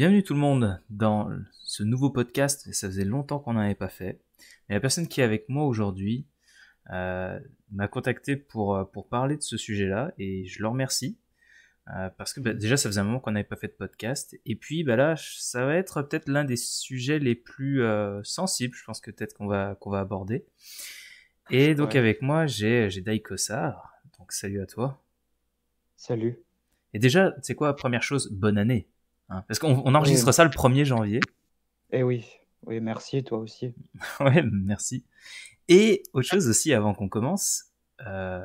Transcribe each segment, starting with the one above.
Bienvenue tout le monde dans ce nouveau podcast. ça faisait longtemps qu'on n'en avait pas fait. la personne qui est avec moi aujourd'hui euh, m'a contacté pour, euh, pour parler de ce sujet-là et je le remercie. Euh, parce que bah, déjà, ça faisait un moment qu'on n'avait pas fait de podcast. Et puis bah, là, ça va être peut-être l'un des sujets les plus sensibles, je pense que peut-être qu'on va, qu'on va aborder. Et donc avec moi, j'ai Dai Kossar. Donc salut à toi. Salut. Et déjà, c'est quoi, première chose, bonne année Hein, parce qu'on enregistre ça le 1er janvier. Eh oui, oui, merci, toi aussi. ouais, merci. Et autre chose aussi avant qu'on commence, euh,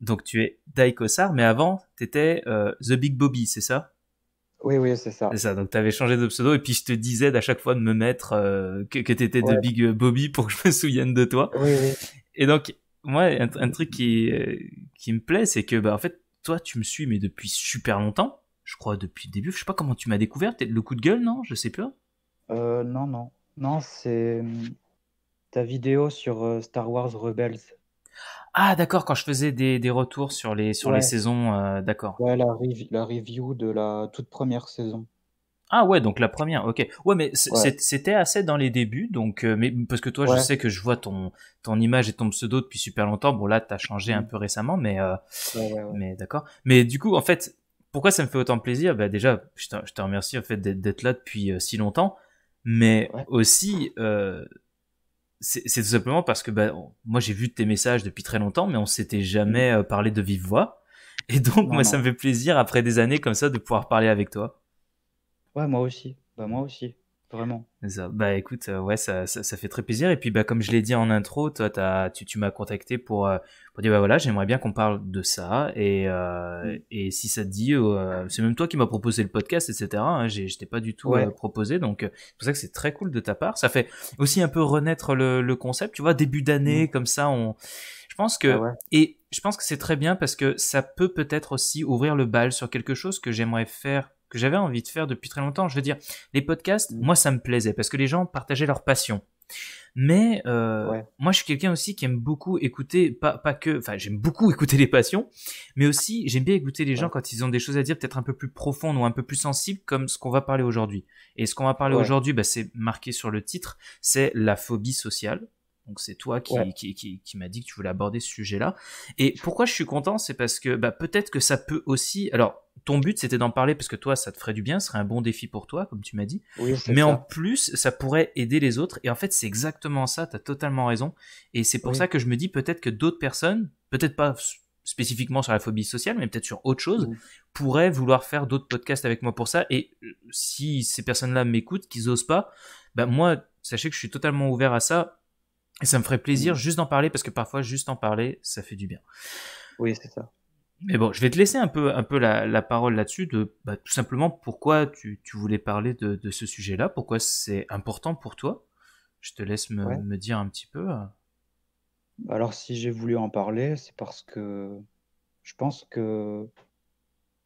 donc tu es Daikosar, mais avant, tu étais euh, The Big Bobby, c'est ça oui, oui, c'est ça. C'est ça, donc tu avais changé de pseudo et puis je te disais à chaque fois de me mettre euh, que, t'étais tu étais The Big Bobby pour que je me souvienne de toi. Oui, oui. Et donc, moi, un, truc qui, qui me plaît, c'est que, bah, en fait, toi, tu me suis, mais depuis super longtemps je crois, depuis le début. Je sais pas comment tu m'as découvert. Le coup de gueule, non Je sais plus. Euh, non, non. Non, c'est euh, ta vidéo sur euh, Star Wars Rebels. Ah, d'accord, quand je faisais des, des, retours sur les, sur les saisons, d'accord. Ouais, la, review de la toute première saison. Ah ouais, donc la première, ok. Ouais, mais c'était assez dans les débuts, donc mais parce que toi, je sais que je vois ton ton image et ton pseudo depuis super longtemps. Bon là, tu as changé mm. un peu récemment, mais mais d'accord. Mais du coup, en fait, pourquoi ça me fait autant plaisir bah Déjà, je te, remercie en fait d'être là depuis euh, si longtemps, mais aussi, euh, c'est tout simplement parce que bah, moi j'ai vu tes messages depuis très longtemps, mais on s'était jamais mm. euh, parlé de vive voix. Et donc, moi, ça me fait plaisir après des années comme ça de pouvoir parler avec toi. Ouais, moi aussi. Bah, moi aussi. Vraiment. Ça. Bah écoute, euh, ouais, ça, ça, ça, fait très plaisir. Et puis bah comme je l'ai dit en intro, toi, as, tu, tu m'as contacté pour, euh, pour dire bah voilà, j'aimerais bien qu'on parle de ça. Et, euh, mm. et si ça te dit, euh, c'est même toi qui m'as proposé le podcast, etc. Hein. Je t'ai pas du tout proposé, donc c'est pour ça que c'est très cool de ta part. Ça fait aussi un peu renaître le, le concept, tu vois, début d'année mm. comme ça, on. Je pense que ah et je pense que c'est très bien parce que ça peut peut-être aussi ouvrir le bal sur quelque chose que j'aimerais faire que j'avais envie de faire depuis très longtemps. Je veux dire, les podcasts, mm. moi, ça me plaisait parce que les gens partageaient leurs passions. Mais euh, moi, je suis quelqu'un aussi qui aime beaucoup écouter, pas, pas que, enfin, j'aime beaucoup écouter les passions, mais aussi j'aime bien écouter les gens quand ils ont des choses à dire peut-être un peu plus profondes ou un peu plus sensibles, comme ce qu'on va parler aujourd'hui. Et ce qu'on va parler aujourd'hui, bah, c'est marqué sur le titre, c'est la phobie sociale. Donc c'est toi qui, m'as m'a dit que tu voulais aborder ce sujet-là. Et pourquoi je suis content, c'est parce que bah, peut-être que ça peut aussi... Alors, ton but, c'était d'en parler parce que toi, ça te ferait du bien, ce serait un bon défi pour toi, comme tu m'as dit. Mais en plus, ça pourrait aider les autres. Et en fait, c'est exactement ça, tu as totalement raison. Et c'est pour ça que je me dis peut-être que d'autres personnes, peut-être pas spécifiquement sur la phobie sociale, mais peut-être sur autre chose, pourraient vouloir faire d'autres podcasts avec moi pour ça. Et euh, si ces personnes-là m'écoutent, qu'ils osent pas, ben moi, sachez que je suis totalement ouvert à ça. Et ça me ferait plaisir juste d'en parler parce que parfois juste en parler, ça fait du bien. Oui, c'est ça. Mais bon, je vais te laisser un peu, un peu la, parole là-dessus de bah, tout simplement pourquoi tu, tu voulais parler de, ce sujet-là, pourquoi c'est important pour toi. Je te laisse me, me dire un petit peu. Alors, si j'ai voulu en parler, c'est parce que je pense que.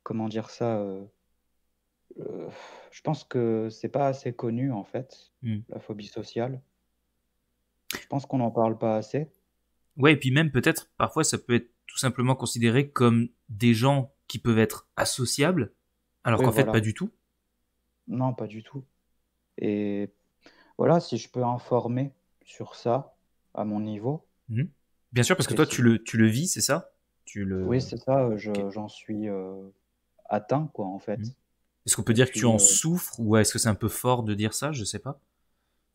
Comment dire ça euh, euh, Je pense que c'est pas assez connu en fait, hmm. la phobie sociale pense qu'on n'en parle pas assez. Ouais, et puis même peut-être, parfois, ça peut être tout simplement considéré comme des gens qui peuvent être associables, alors qu'en fait, pas du tout. Non, pas du tout. Et voilà, si je peux informer sur ça à mon niveau. Mhm. Bien sûr, parce que toi, tu le, tu le vis, c'est ça tu le... Oui, c'est ça, euh, j'en je, suis euh, atteint, quoi, en fait. Mhm. Est-ce qu'on peut dire que tu en euh, souffres ou est-ce que c'est un peu fort de dire ça Je sais pas.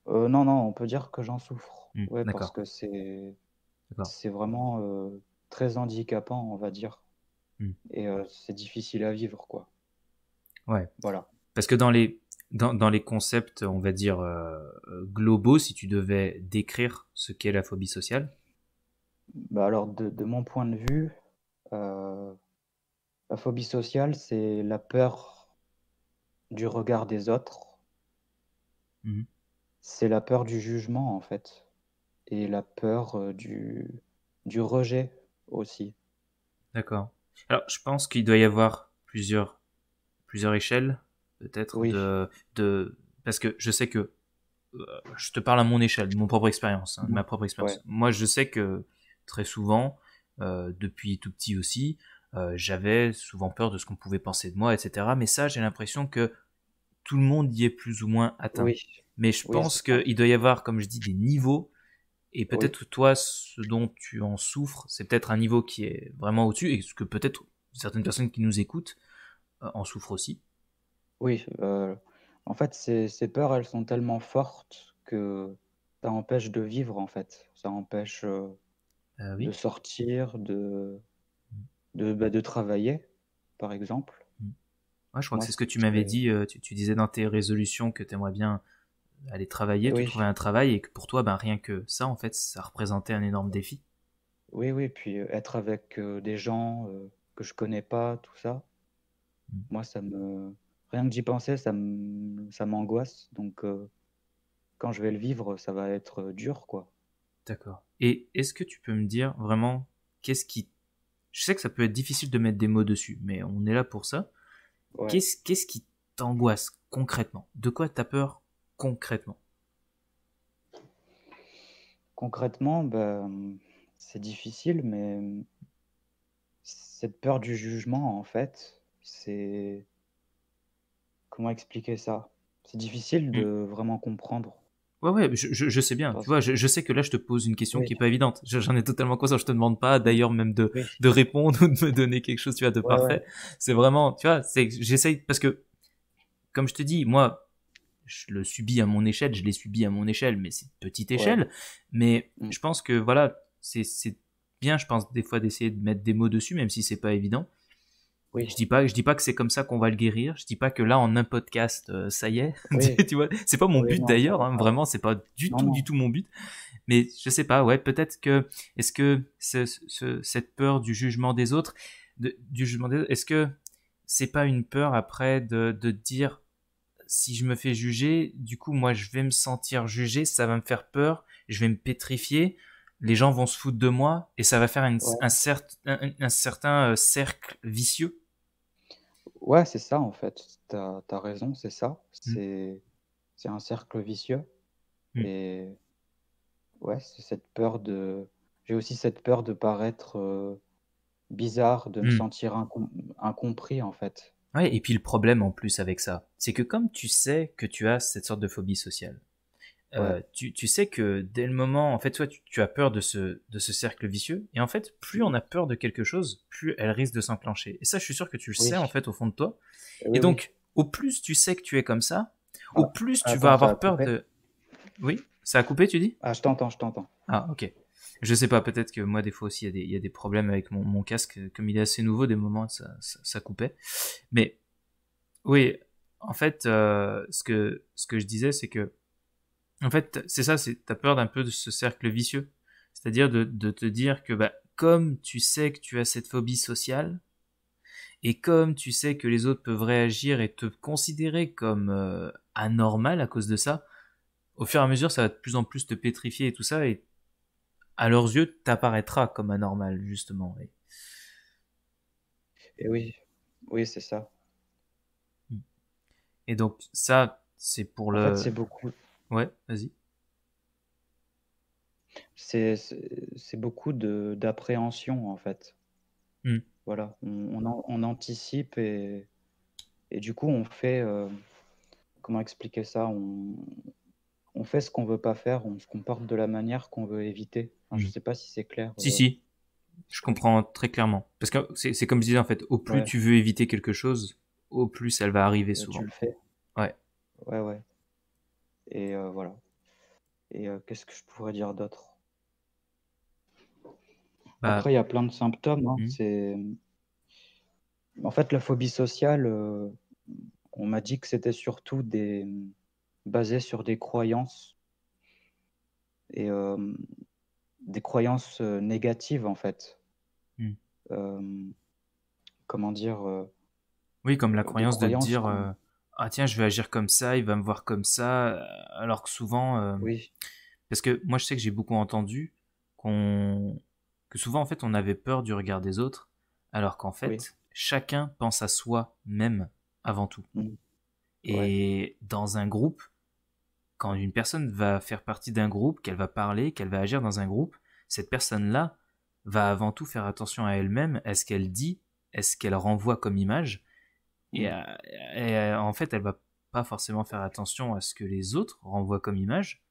Euh, non, non, on peut dire que j'en souffre. Hmm, parce que c'est, vraiment euh, très handicapant, on va dire. Hmm. Et euh, c'est difficile à vivre, quoi. Ouais. Voilà. Parce que dans les, dans, dans les concepts, on va dire, globaux, si tu devais décrire ce qu'est la phobie sociale bah, Alors, de, mon point de vue, la phobie sociale, c'est la peur du regard des autres. Mmh c'est la peur du jugement en fait et la peur du, du rejet aussi. D'accord. Alors je pense qu'il doit y avoir plusieurs, plusieurs échelles peut-être de, parce que je sais que je te parle à mon échelle, de mon propre expérience, hein, mmh. ma propre expérience. Moi je sais que très souvent, depuis tout petit aussi, j'avais souvent peur de ce qu'on pouvait penser de moi, etc. Mais ça, j'ai l'impression que tout le monde y est plus ou moins atteint. Mais je pense qu'il doit y avoir, comme je dis, des niveaux. Et peut-être toi, ce dont tu en souffres, c'est peut-être un niveau qui est vraiment au-dessus et ce que peut-être certaines personnes qui nous écoutent euh, en souffrent aussi. Oui, euh, en fait, ces, peurs, elles sont tellement fortes que ça empêche de vivre, en fait. Ça empêche euh, bah de sortir, de, mm. de, bah, de travailler, par exemple. Mm. je crois que c'est ce que tu m'avais dit. Tu, tu, disais dans tes résolutions que tu aimerais bien aller travailler, trouver un travail, et que pour toi, ben, rien que ça, en fait, ça représentait un énorme défi. Oui, oui, puis euh, être avec euh, des gens euh, que je connais pas, tout ça, mm. moi, ça me... Rien que j'y pensais, ça m'angoisse, donc quand je vais le vivre, ça va être dur, quoi. D'accord. Et est-ce que tu peux me dire vraiment qu'est-ce qui... Je sais que ça peut être difficile de mettre des mots dessus, mais on est là pour ça. Qu'est-ce Qu'est-ce qui t'angoisse concrètement De quoi t'as peur concrètement Concrètement, bah, c'est difficile, mais cette peur du jugement, en fait, c'est... Comment expliquer ça C'est difficile de mm. vraiment comprendre. Ouais, ouais, je, sais bien. je, sais que là, je te pose une question qui n'est pas évidente. J'en ai totalement conscience. Je te demande pas, d'ailleurs, même de, répondre ou de me donner quelque chose, tu de parfait. C'est vraiment, tu vois, j'essaye parce que, comme je te dis, moi, je le subis à mon échelle, je l'ai subi à mon échelle, mais c'est petite échelle. Mais mm. je pense que voilà, c'est bien, je pense, des fois d'essayer de mettre des mots dessus, même si c'est pas évident. Oui. Je dis pas, je dis pas que c'est comme ça qu'on va le guérir. Je dis pas que là en un podcast, euh, ça y est. Oui. tu vois, c'est pas mon but d'ailleurs. Vraiment, hein. vraiment, c'est pas du tout, du tout mon but. Mais je sais pas. Ouais, peut-être que est-ce que cette peur du jugement des autres, du jugement des, est-ce que c'est pas une peur après de, de dire si je me fais juger, du coup, moi, je vais me sentir jugé, ça va me faire peur, je vais me pétrifier, les gens vont se foutre de moi, et ça va faire un, certain euh, cercle vicieux. Ouais, c'est ça, en fait. T'as raison, c'est ça. Mmh. C'est un cercle vicieux. Mmh. Et ouais, c'est cette peur de. J'ai aussi cette peur de paraître euh, bizarre, de me mmh. sentir incompris, en fait. Ouais, et puis le problème en plus avec ça, c'est que comme tu sais que tu as cette sorte de phobie sociale, euh, tu, sais que dès le moment, en fait, toi, tu, as peur de ce, de ce cercle vicieux, et en fait, plus on a peur de quelque chose, plus elle risque de s'enclencher. Et ça, je suis sûr que tu le sais, en fait, au fond de toi. Eh et donc, au plus tu sais que tu es comme ça, au ah, plus tu vas avoir peur de... Oui, ça a coupé, tu dis Ah, je t'entends, je t'entends. Ah, ok. Je sais pas, peut-être que moi, des fois aussi, il y, a des problèmes avec mon, casque. Euh, comme il est assez nouveau, des moments, ça, coupait. Mais oui, en fait, euh, ce, que, ce que je disais, c'est que. En fait, c'est ça, tu as peur d'un peu de ce cercle vicieux. C'est-à-dire de, te dire que, bah, comme tu sais que tu as cette phobie sociale, et comme tu sais que les autres peuvent réagir et te considérer comme euh, anormal à cause de ça, au fur et à mesure, ça va de plus en plus te pétrifier et tout ça, et à leurs yeux, t'apparaîtras comme anormal, justement. Et, oui, oui, c'est ça. Et donc, ça, c'est pour le. En fait, c'est beaucoup. Ouais, vas-y. C'est beaucoup d'appréhension, en fait. Hmm. Voilà, on, on, anticipe et, et du coup, on fait. Euh, comment expliquer ça on, on fait ce qu'on veut pas faire, on se comporte de la manière qu'on veut éviter. Je ne sais pas si c'est clair. Si, euh. si. Je comprends très clairement. Parce que c'est comme je disais, en fait, au plus tu veux éviter quelque chose, au plus elle va arriver souvent. Tu le fais. Ouais. Ouais, ouais. Et euh, voilà. Et euh, qu'est-ce que je pourrais dire d'autre bah, Après, il y a plein de symptômes. Hein. Mhm. En fait, la phobie sociale, on m'a dit que c'était surtout des basé sur des croyances. Et des croyances négatives, en fait. Mmh. comment dire Oui, comme la croyance de dire Ah, tiens, je vais agir comme ça, il va me voir comme ça, alors que souvent. Oui. Parce que moi, je sais que j'ai beaucoup entendu qu'on que souvent, en fait, on avait peur du regard des autres, alors qu'en fait, chacun pense à soi-même avant tout. Mmh. Et dans un groupe, quand une personne va faire partie d'un groupe, qu'elle va parler, qu'elle va agir dans un groupe, cette personne-là va avant tout faire attention à elle-même, à ce qu'elle dit, à ce qu'elle renvoie comme image. Et, mm. euh, euh, en fait, elle va pas forcément faire attention à ce que les autres renvoient comme image.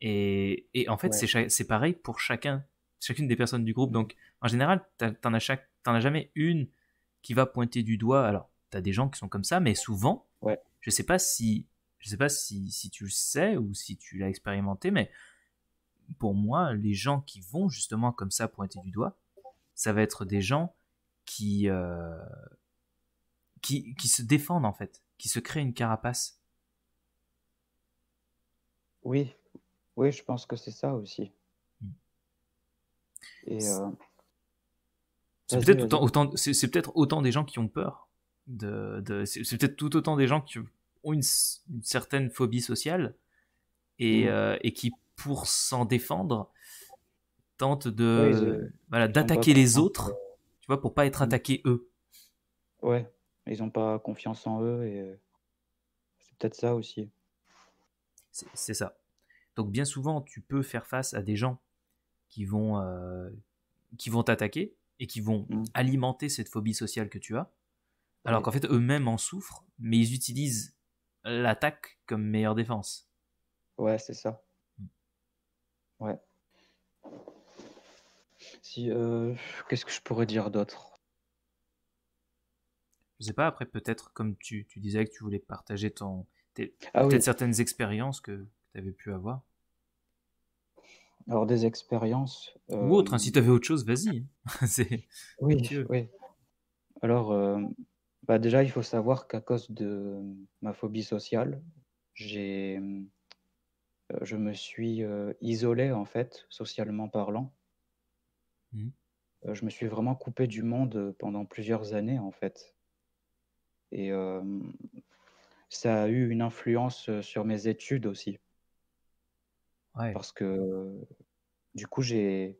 Et, en fait, c'est pareil pour chacun, chacune des personnes du groupe. Donc, en général, t'en as, as jamais une qui va pointer du doigt. Alors, tu as des gens qui sont comme ça, mais souvent, ouais. je sais pas si je ne sais pas si, tu le sais ou si tu l'as expérimenté, mais pour moi, les gens qui vont justement comme ça pointer du doigt, ça va être des gens qui, euh, qui, se défendent en fait, qui se créent une carapace. Oui, oui, je pense que c'est ça aussi. Hmm. Euh, c'est peut-être autant, des gens qui ont peur. de c'est peut-être tout autant des gens qui, une, certaine phobie sociale mm. euh, et, qui, pour s'en défendre, tentent de euh, d'attaquer les autres, tu vois, pour pas être mm. attaqués eux. Ouais, ils n'ont pas confiance en eux et euh, c'est peut-être ça aussi. C'est ça. Donc bien souvent, tu peux faire face à des gens qui vont qui vont t'attaquer et qui vont mm. alimenter cette phobie sociale que tu as. Alors qu'en fait, eux-mêmes en souffrent, mais ils utilisent l'attaque comme meilleure défense. Ouais, c'est ça. Hmm. Ouais. Si, euh, qu'est-ce que je pourrais dire d'autre Je sais pas, après, peut-être, comme tu, tu, disais que tu voulais partager ton, ah peut-être certaines expériences que, tu avais pu avoir. Alors, des expériences. Ou autre, hein, euh, si tu avais autre chose, vas-y. Hein. oui, oui. Alors, euh, bah, déjà, il faut savoir qu'à cause de euh, ma phobie sociale, j'ai, euh, je me suis euh, isolé, en fait, socialement parlant. Mmh. Je me suis vraiment coupé du monde pendant plusieurs années, en fait. Et ça a eu une influence sur mes études aussi. Parce que, du coup, j'ai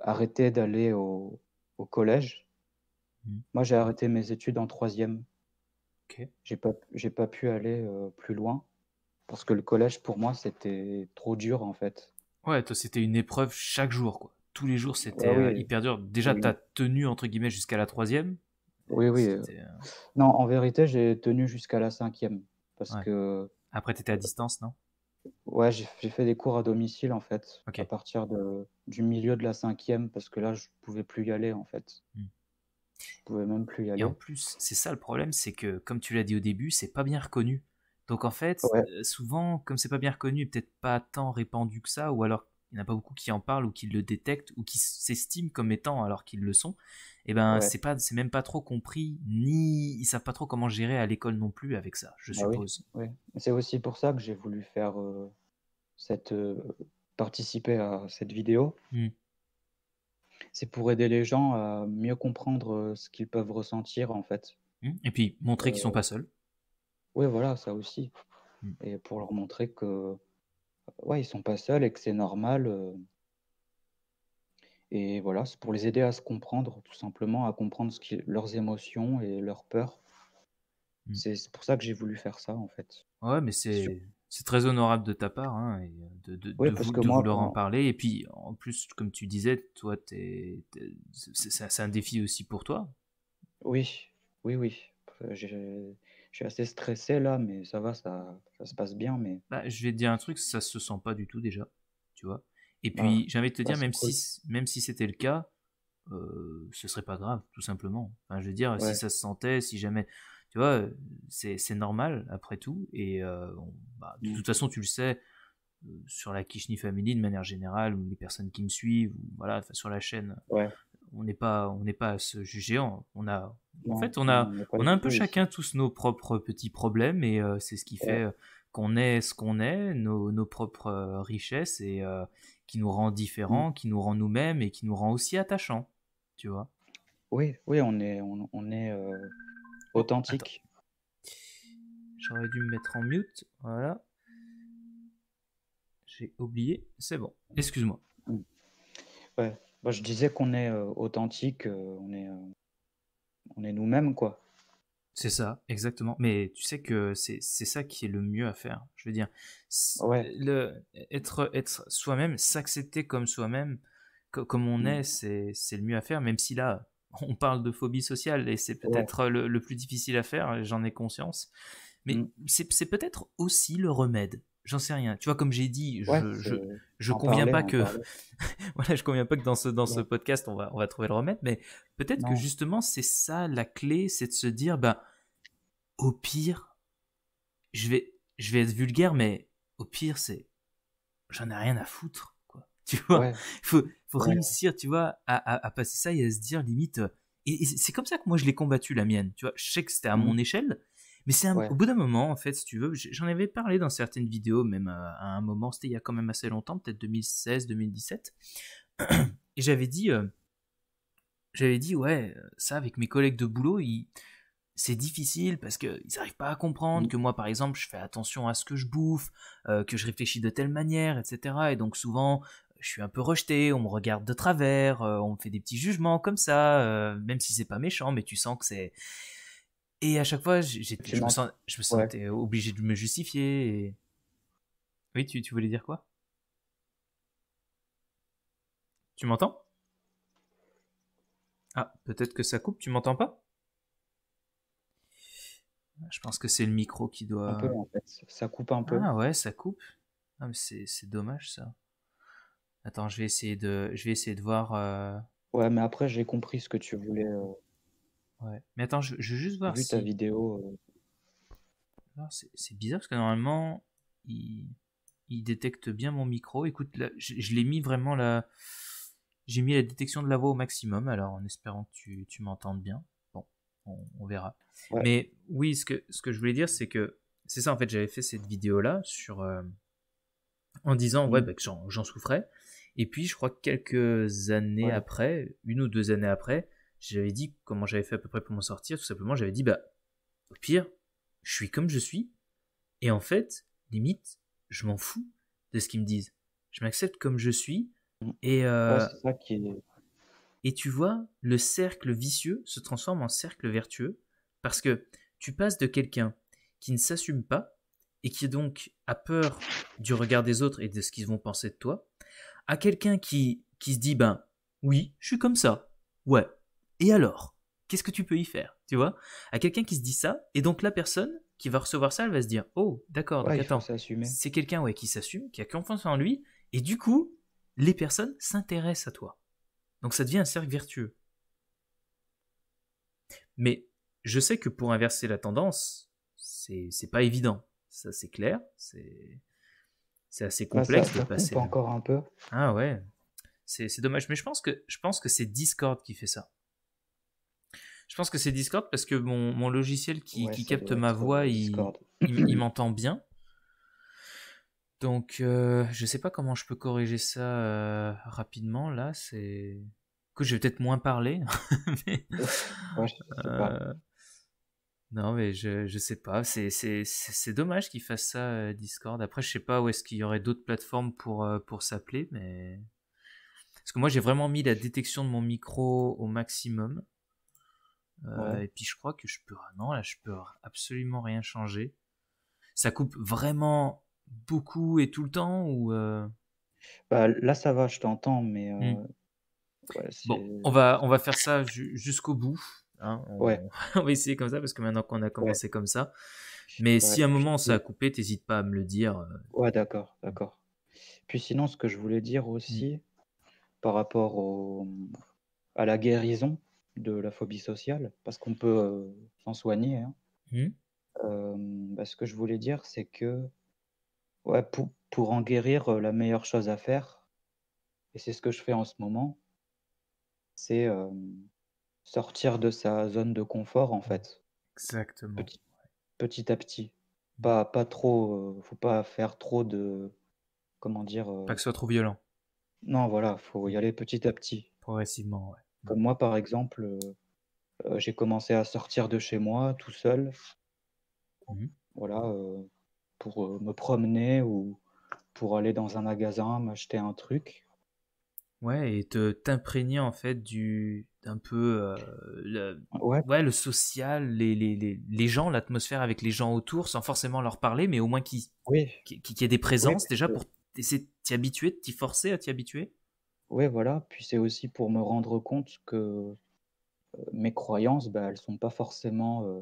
arrêté d'aller au collège Mmh. Moi, j'ai arrêté mes études en troisième. Okay. J'ai pas, pas pu aller euh, plus loin parce que le collège pour moi c'était trop dur en fait. Ouais, c'était une épreuve chaque jour quoi. Tous les jours c'était euh, hyper dur. Déjà t'as tenu entre guillemets jusqu'à la troisième. Oui oui. Euh, non en vérité j'ai tenu jusqu'à la cinquième parce que. Après t'étais à distance non? Ouais, j'ai fait des cours à domicile en fait, à partir du milieu de la cinquième, parce que là je pouvais plus y aller en fait. Mmh. Je pouvais même plus y aller. Et en plus, c'est ça le problème, c'est que comme tu l'as dit au début, c'est pas bien reconnu. Donc en fait, euh, souvent, comme c'est pas bien reconnu, peut-être pas tant répandu que ça, ou alors il n'y en a pas beaucoup qui en parlent ou qui le détectent ou qui s'estiment comme étant alors qu'ils le sont, et eh ben c'est pas, c'est même pas trop compris, ni ils savent pas trop comment gérer à l'école non plus avec ça, je bah suppose. oui, C'est aussi pour ça que j'ai voulu faire euh, cette euh, participer à cette vidéo. Mmh c'est pour aider les gens à mieux comprendre euh, ce qu'ils peuvent ressentir en fait. Mmh. Et puis montrer qu'ils ne sont euh, pas seuls. Oui, voilà, ça aussi. Mmh. Et pour leur montrer que euh, ouais, ils sont pas seuls et que c'est normal. Et voilà, c'est pour les aider à se comprendre, tout simplement, à comprendre leurs émotions et leurs peurs. Mmh. C'est pour ça que j'ai voulu faire ça, en fait. Ouais, mais c'est c'est très honorable de ta part hein, euh, de, de, vouloir en parler. Et puis, en plus, comme tu disais, toi, es, c'est un défi aussi pour toi. Oui, oui, oui. Euh, je, suis assez stressé là, mais ça va, ça, se passe bien. Mais bah, je vais te dire un truc, ça se sent pas du tout déjà, tu vois. Et ah, puis, j'ai envie de te bah, dire, même si, même si c'était le cas, euh, ce serait pas grave, tout simplement. je veux dire, si ça se sentait, si jamais tu vois, c'est normal après tout. Et bah, de mmh. toute façon, tu le sais, sur la Kishni Family de manière générale, ou les personnes qui me suivent, voilà, sur la chaîne, on n'est pas, on n'est pas à se juger. On a, en fait, on a, on, a un peu chacun tous nos propres petits problèmes, et c'est ce qui fait qu'on est ce qu'on est, nos, nos, propres richesses, et qui nous rend différents, mmh. qui nous rend nous-mêmes, et qui nous rend aussi attachants, tu vois. Oui, oui, on est, on est Authentique. J'aurais dû me mettre en mute. Voilà. J'ai oublié. C'est bon. Excuse-moi. Mm. Ouais. Bah, je disais qu'on est euh, authentique, euh, on est, euh, on est nous-mêmes, quoi. C'est ça, exactement. Mais tu sais que c'est ça qui est le mieux à faire. Je veux dire, ouais. le, être, être soi-même, s'accepter comme soi-même, comme on mm. est, c'est le mieux à faire, même si là, on parle de phobie sociale et c'est peut-être le, plus difficile à faire, j'en ai conscience. Mais mm. c'est peut-être aussi le remède. J'en sais rien. Tu vois, comme j'ai dit, je, ne conviens pas que voilà, je conviens pas que dans ce dans ce podcast on va on va trouver le remède, mais peut-être que justement c'est ça la clé, c'est de se dire ben au pire, je vais je vais être vulgaire, mais au pire c'est j'en ai rien à foutre, quoi. Tu vois, faut faut réussir, tu vois, à, passer ça et à se dire limite. Euh, et, c'est comme ça que moi je l'ai combattu la mienne, tu vois. Je sais que c'était à mmh. mon échelle, mais c'est au bout d'un moment, en fait, si tu veux, j'en avais parlé dans certaines vidéos, même euh, à, un moment, c'était il y a quand même assez longtemps, peut-être 2016, 2017. et j'avais dit, euh, j'avais dit, ouais, ça avec mes collègues de boulot, c'est difficile parce qu'ils n'arrivent pas à comprendre mmh. que moi, par exemple, je fais attention à ce que je bouffe, que je réfléchis de telle manière, etc. Et donc souvent, je suis un peu rejeté, on me regarde de travers, euh, on me fait des petits jugements comme ça, euh, même si c'est pas méchant, mais tu sens que c'est. Et à chaque fois, je, me sens, sentais obligé de me justifier. Oui, tu, voulais dire quoi Tu m'entends Ah, peut-être que ça coupe, tu m'entends pas Je pense que c'est le micro qui doit. Ça coupe un peu. Ah ouais, ça coupe. Ah, c'est dommage ça. Attends, je vais essayer de, je vais essayer de voir. Euh. Ouais, mais après, j'ai compris ce que tu voulais. Euh. Ouais. Mais attends, je, je veux juste voir. Vu ta vidéo. Euh. C'est bizarre parce que normalement, il... détecte bien mon micro. Écoute, je, l'ai mis vraiment là. J'ai mis la détection de la voix au maximum, alors en espérant que tu, m'entendes bien. Bon, on, verra. Mais oui, ce que, ce que je voulais dire, c'est que. C'est ça, en fait, j'avais fait cette vidéo-là sur. en disant, ouais, mm. bah, que j'en souffrais. Et puis, je crois que quelques années après, une ou deux années après, j'avais dit comment j'avais fait à peu près pour m'en sortir. Tout simplement, j'avais dit, bah, au pire, je suis comme je suis. Et en fait, limite, je m'en fous de ce qu'ils me disent. Je m'accepte comme je suis. Mm. Et, euh, et tu vois, le cercle vicieux se transforme en cercle vertueux parce que tu passes de quelqu'un qui ne s'assume pas et qui est donc a peur du regard des autres et de ce qu'ils vont penser de toi à quelqu'un qui, qui se dit, ben oui, je suis comme ça. Ouais. Et alors Qu'est-ce que tu peux y faire Tu vois À quelqu'un qui se dit ça, et donc la personne qui va recevoir ça, elle va se dire, oh, d'accord, attends, c'est quelqu'un ouais, qui s'assume, qui a confiance en lui, et du coup, les personnes s'intéressent à toi. Donc ça devient un cercle vertueux. Mais je sais que pour inverser la tendance, c'est pas évident. Ça, c'est clair. C'est c'est assez ah, complexe de passer. encore un peu. Ah ouais, c'est, dommage. Mais je pense que je pense que c'est Discord qui fait ça. Je pense que c'est Discord parce que mon, logiciel qui, capte ma euh, voix, il, il, m'entend bien. Donc, je euh, je sais pas comment je peux corriger ça euh, rapidement. Là, c'est. que je vais peut-être moins parler. Non, mais je, je sais pas. C'est dommage qu'ils fassent ça, euh, Discord. Après, je sais pas où est-ce qu'il y aurait d'autres plateformes pour, euh, pour s'appeler, mais. Parce que moi, j'ai vraiment mis la détection de mon micro au maximum. Euh, et puis, je crois que je peux. Ah non, là, je peux absolument rien changer. Ça coupe vraiment beaucoup et tout le temps ou. Bah, là, ça va, je t'entends, mais. Hmm. bon, on va, on va faire ça jusqu'au bout. Hein, on, ouais. va essayer comme ça parce que maintenant qu'on a commencé comme ça. Mais si à un moment ça a coupé, t'hésites pas à me le dire. Euh. Ouais, d'accord, d'accord. Puis sinon, ce que je voulais dire aussi mm. par rapport à la guérison de la phobie sociale, parce qu'on peut euh, s'en soigner. Hein. Mm. Euh, bah, ce que je voulais dire, c'est que ouais, pour, pour en guérir, la meilleure chose à faire, et c'est ce que je fais en ce moment, c'est sortir de sa zone de confort, en fait. Exactement. Petit, à petit. Pas, pas trop. Euh, faut pas faire trop de. Comment dire. Euh pas que ce soit trop violent. Non, voilà, faut y mmh. aller petit à petit. Progressivement, Pour mmh. Comme moi, par exemple, euh, j'ai commencé à sortir de chez moi tout seul. Mmh. Voilà, pour me promener ou pour aller dans un magasin, m'acheter un truc. Ouais, et te t'imprégner en fait du d'un peu euh, le, ouais. le social, les, les, les, les gens, l'atmosphère avec les gens autour, sans forcément leur parler, mais au moins qu'il qui, qui, y ait des présences déjà pour essayer de t'y habituer, de t'y forcer à t'y habituer. Ouais, voilà. Puis c'est aussi pour me rendre compte que euh, mes croyances, bah, elles sont pas forcément euh,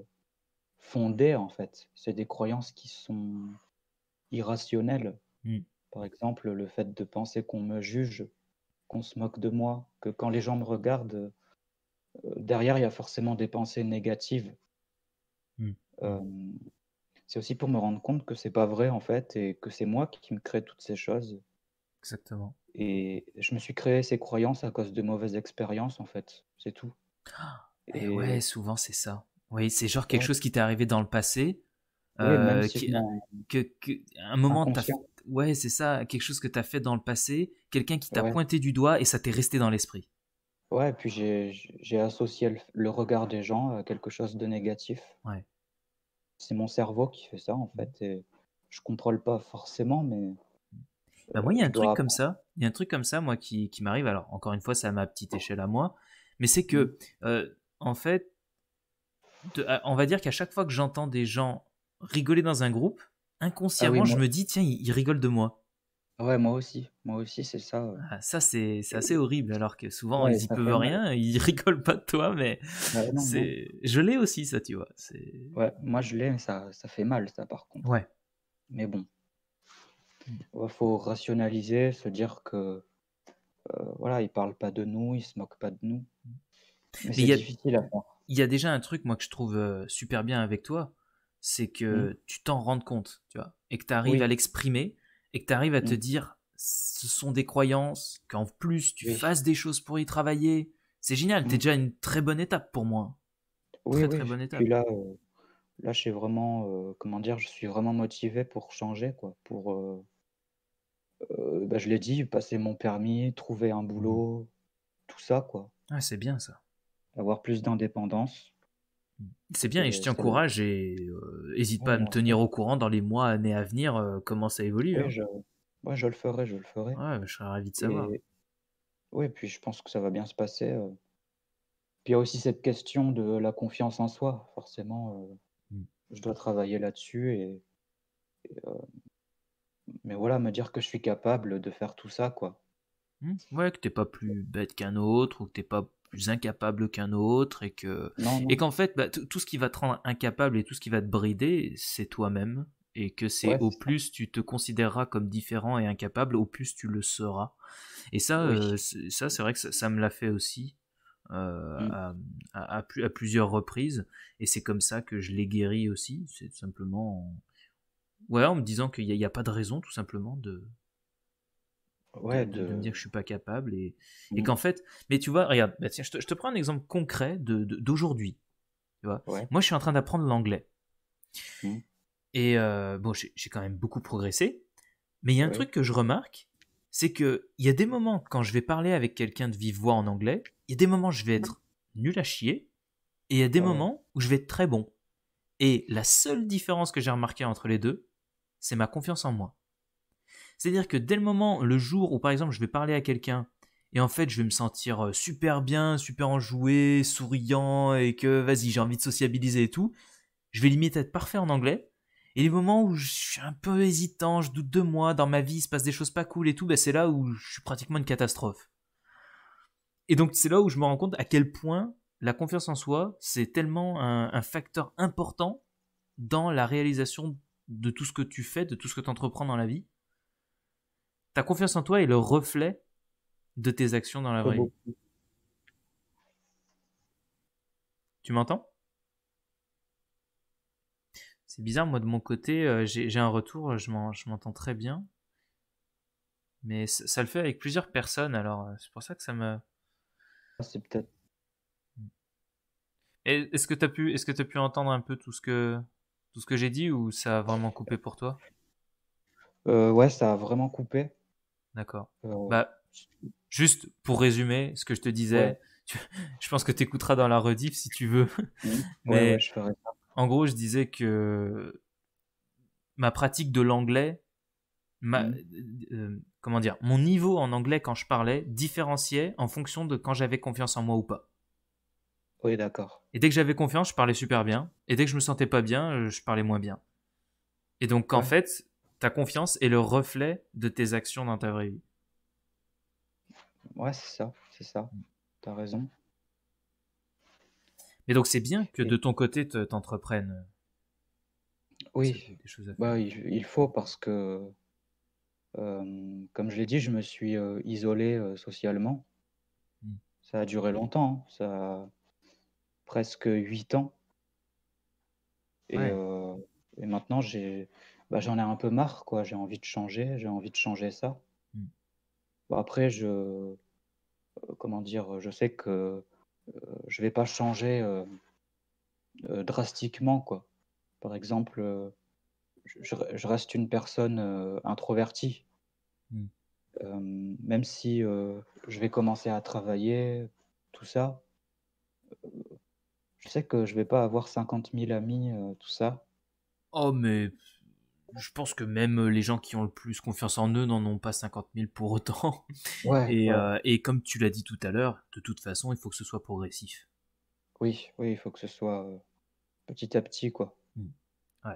fondées en fait. C'est des croyances qui sont irrationnelles. Mmh. Par exemple, le fait de penser qu'on me juge qu'on se moque de moi, que quand les gens me regardent, euh, derrière, il y a forcément des pensées négatives. Hmm. Euh, c'est aussi pour me rendre compte que c'est pas vrai, en fait, et que c'est moi qui me crée toutes ces choses. Exactement. Et je me suis créé ces croyances à cause de mauvaises expériences, en fait. C'est tout. Ah, et, ouais, souvent, c'est ça. Oui, c'est genre quelque chose qui t'est arrivé dans le passé, euh, que, un moment, ouais, c'est ça, quelque chose que tu as fait dans le passé, quelqu'un qui t'a pointé du doigt et ça t'est resté dans l'esprit. Ouais, et puis j'ai associé le regard des gens à quelque chose de négatif. Ouais. C'est mon cerveau qui fait ça, en mmh. fait. je contrôle pas forcément, mais. Bah moi, il y a un truc comme ça. Il y a un truc comme ça, moi, qui, m'arrive. Alors, encore une fois, c'est à ma petite échelle à moi. Mais c'est que, mmh. euh, en fait, euh, on va dire qu'à chaque fois que j'entends des gens rigoler dans un groupe, ah inconsciemment, je me dis, tiens, ils rigolent de moi. Ouais, moi aussi. Moi aussi, c'est ça. Ah, ça, c'est assez horrible, alors que souvent, ils y peuvent rien, ils rigolent pas de toi, mais bah, c'est je l'ai aussi, ça, tu vois. Ouais, moi, je l'ai, mais ça, fait mal, ça, par contre. Ouais. Mais bon. Il faut rationaliser, se dire que euh, voilà, ils parlent pas de nous, ils se moquent pas de nous. Mm. Mais, c'est difficile à Il y a déjà un truc, moi, que je trouve euh, super bien avec toi, c'est que mmh. tu t'en rendes compte, tu vois, et que tu arrives à l'exprimer, et que tu arrives à te mmh. dire, ce sont des croyances, qu'en plus tu fasses des choses pour y travailler. C'est génial, t'es mmh. déjà une très bonne étape pour moi. Oui, très, très bonne étape. Puis euh, là, je suis vraiment, euh, comment dire, je suis vraiment motivé pour changer, quoi, pour. Euh, bah, je l'ai dit, passer mon permis, trouver un boulot, tout ça, quoi. Ah, c'est bien ça. Avoir plus d'indépendance. C'est bien et je euh, t'encourage et n'hésite euh, pas à me tenir au courant dans les mois, années à venir, euh, comment ça évolue. Oui, hein. je... le ferai, je le ferai. je serais ravi de savoir. Oui, puis je pense que ça va bien se passer. Puis il y a aussi cette question de la confiance en soi, forcément. Mm. Je dois travailler là-dessus et. Mais voilà, me dire que je suis capable de faire tout ça, quoi. Mm. Ouais, que t'es pas plus bête qu'un autre ou que t'es pas plus incapable qu'un autre et que et qu'en fait bah, tout ce qui va te rendre incapable et tout ce qui va te brider c'est toi-même et que c'est au plus tu te considéreras comme différent et incapable au plus tu le seras et ça euh, ça c'est vrai que ça, me l'a fait aussi euh, mm. à, plusieurs reprises et c'est comme ça que je l'ai guéri aussi c'est simplement ouais en me disant qu'il n'y a, pas de raison tout simplement de Ouais, de... me dire que je suis pas capable et, et mmh. qu'en fait, mais tu vois, regarde, bah, je, te, prends un exemple concret d'aujourd'hui. De, Moi, je suis en train d'apprendre l'anglais. Mmh. Et euh, bon, j'ai quand même beaucoup progressé. Mais il y a un truc que je remarque, c'est qu'il y a des moments quand je vais parler avec quelqu'un de vive voix en anglais, il y a des moments où je vais être nul à chier, et il y a des ah moments où je vais être très bon. Et la seule différence que j'ai remarqué entre les deux, c'est ma confiance en moi. C'est-à-dire que dès le moment, le jour où par exemple je vais parler à quelqu'un et en fait je vais me sentir euh, super bien, super enjoué, souriant et que vas-y j'ai envie de sociabiliser et tout, je vais à être parfait en anglais. Et les moments où je suis un peu hésitant, je doute de moi, dans ma vie il se passe des choses pas cool et tout, ben, c'est là où je suis pratiquement une catastrophe. Et donc c'est là où je me rends compte à quel point la confiance en soi, c'est tellement un, un, facteur important dans la réalisation de tout ce que tu fais, de tout ce que tu entreprends dans la vie ta confiance en toi est le reflet de tes actions dans la vraie vie. Tu m'entends C'est bizarre, moi de mon côté, euh, j'ai un retour, euh, je m'entends très bien. Mais ça, le fait avec plusieurs personnes, alors euh, c'est pour ça que ça me... Ah, c'est peut-être... Est-ce que tu as, pu, est pu entendre un peu tout ce que, que j'ai dit ou ça a vraiment coupé pour toi Ouais, ça a vraiment coupé. D'accord. Bah, juste pour résumer ce que je te disais, je pense que tu écouteras dans la rediff si tu veux. Mmh. Mais en gros, je disais que ma pratique de l'anglais, mmh. euh, euh, comment dire, mon niveau en anglais quand je parlais différenciait en fonction de quand j'avais confiance en moi ou pas. Oui, d'accord. Et dès que j'avais confiance, je parlais super bien. Et dès que je me sentais pas bien, euh, je parlais moins bien. Et donc, en fait, ta confiance est le reflet de tes actions dans ta vraie vie. Ouais, c'est ça, c'est ça. Mm. T'as raison. Mais donc c'est bien que de ton côté t'entreprennes. Euh, oui. Bah, il faut parce que, euh, comme je l'ai dit, je me suis euh, isolé socialement. Mm. Ça a duré longtemps, hein. ça presque huit ans. et, maintenant, j'ai bah, j'en ai un peu marre, quoi. J'ai envie de changer, j'ai envie de changer ça. Mm. après, je, euh, comment dire, je sais que euh, je vais pas changer euh, drastiquement, quoi. Par exemple, je, reste une personne introvertie. Mm. même si je vais commencer à travailler, tout ça, je sais que je vais pas avoir 50 000 amis, tout ça. Oh, mais je pense que même euh, les gens qui ont le plus confiance en eux n'en ont pas 50 000 pour autant. Euh, et, comme tu l'as dit tout à l'heure, de toute façon, il faut que ce soit progressif. Oui, oui, il faut que ce soit euh, petit à petit, quoi. Mm.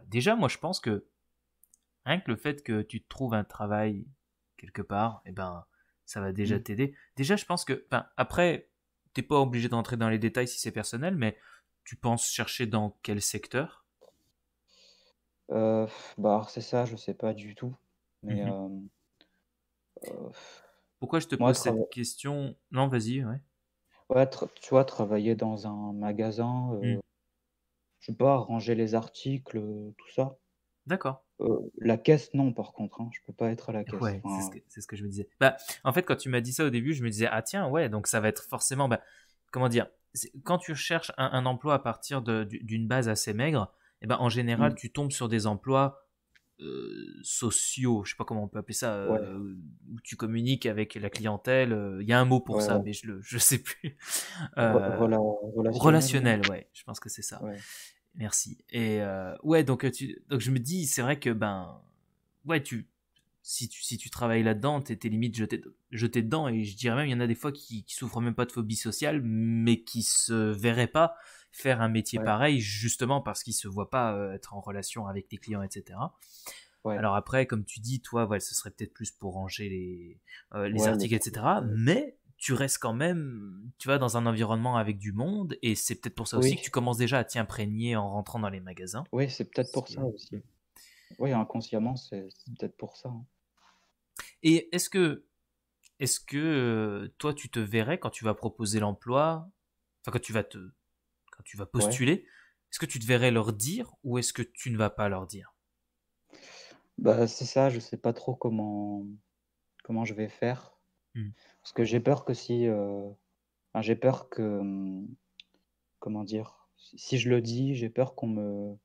Déjà, moi, je pense que rien que le fait que tu trouves un travail quelque part, eh ben, ça va déjà mm. t'aider. Déjà, je pense que, ben, après, t'es pas obligé d'entrer dans les détails si c'est personnel, mais tu penses chercher dans quel secteur euh, bah, c'est ça, je sais pas du tout. Mais. Mmh oh, Pourquoi je te pose cette question Non, vas-y, ouais. tu vois, travailler dans un magasin, mmh. euh, je sais pas, ranger les articles, euh, tout ça. D'accord. la caisse, non, par contre, je hein, je peux pas être à la caisse. c'est, ce que, je me disais. Bah, en fait, quand tu m'as dit ça au début, je me disais, ah tiens, ouais, donc ça va être forcément. Bah, comment dire Quand tu cherches un, emploi à partir d'une base assez maigre, eh ben, en général, mm. tu tombes sur des emplois euh, sociaux, je sais pas comment on peut appeler ça, euh, où tu communiques avec la clientèle. Il euh, y a un mot pour ça, mais je ne je sais plus. relationnel. ouais, je pense que c'est ça. Merci. Et ouais, donc donc je me dis, c'est vrai que ben ouais, tu si tu si tu travailles là-dedans, t'es es limite jeté dedans et je dirais même il y en a des fois qui, qui souffrent même pas de phobie sociale, mais qui se verraient pas faire un métier pareil, justement parce qu'ils se voit pas euh, être en relation avec les clients, etc. Alors après, comme tu dis, toi, voilà, ce serait peut-être plus pour ranger les, euh, les articles, etc. Mais tu restes quand même, tu vas dans un environnement avec du monde, et c'est peut-être pour ça aussi que tu commences déjà à t'y imprégner en rentrant dans les magasins. Oui, c'est peut-être pour ça aussi. Oui, inconsciemment, c'est peut-être pour ça. Hein. Et est-ce que, est-ce que euh, toi, tu te verrais quand tu vas proposer l'emploi, enfin quand tu vas te quand tu vas postuler, est-ce que tu devrais leur dire ou est-ce que tu ne vas pas leur dire bah, C'est ça, je ne sais pas trop comment, comment je vais faire. Hmm. Parce que j'ai peur que si. Euh, j'ai peur que. Hmm, comment dire Si je le dis, j'ai peur qu'on me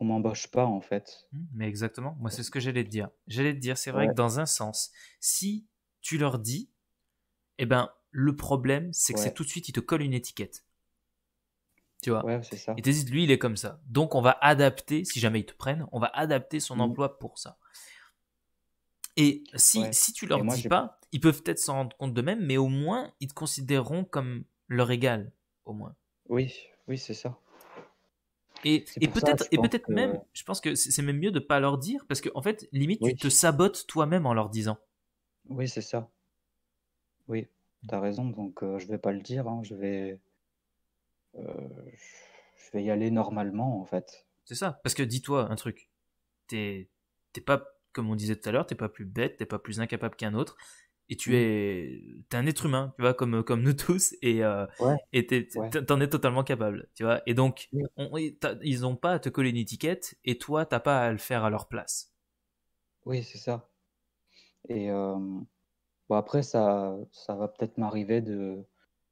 m'embauche pas en fait. Hmm, mais exactement, moi c'est ce que j'allais te dire. J'allais te dire, c'est vrai que dans un sens, si tu leur dis, eh ben le problème c'est que c'est tout de suite ils te collent une étiquette. Tu vois ouais, ça. Et t'hésites, lui, il est comme ça. Donc, on va adapter, si jamais ils te prennent, on va adapter son mhm. emploi pour ça. Et si, si tu leur dis pas, ils peuvent peut-être s'en rendre compte d'eux-mêmes, mais au moins, ils te considéreront comme leur égal, au moins. Oui, oui, c'est ça. Et, et peut-être et peut-être même, je pense que c'est même mieux de pas leur dire, parce qu'en en fait, limite, tu te sabotes toi-même en leur disant. Oui, c'est ça. Oui, mmh. tu as raison, donc euh, je vais pas le dire, hein, je vais euh, je vais y aller normalement en fait. C'est ça, parce que dis-toi un truc, t'es pas, comme on disait tout à l'heure, t'es pas plus bête, t'es pas plus incapable qu'un autre, et tu mm. es, t'es un être humain, tu vois, comme, comme nous tous, et euh, t'en es totalement capable, tu vois. Et donc, mm. ils n'ont pas à te coller une étiquette, et toi, t'as pas à le faire à leur place. Oui, c'est ça. Et euh, bon, après, ça, ça va peut-être m'arriver de,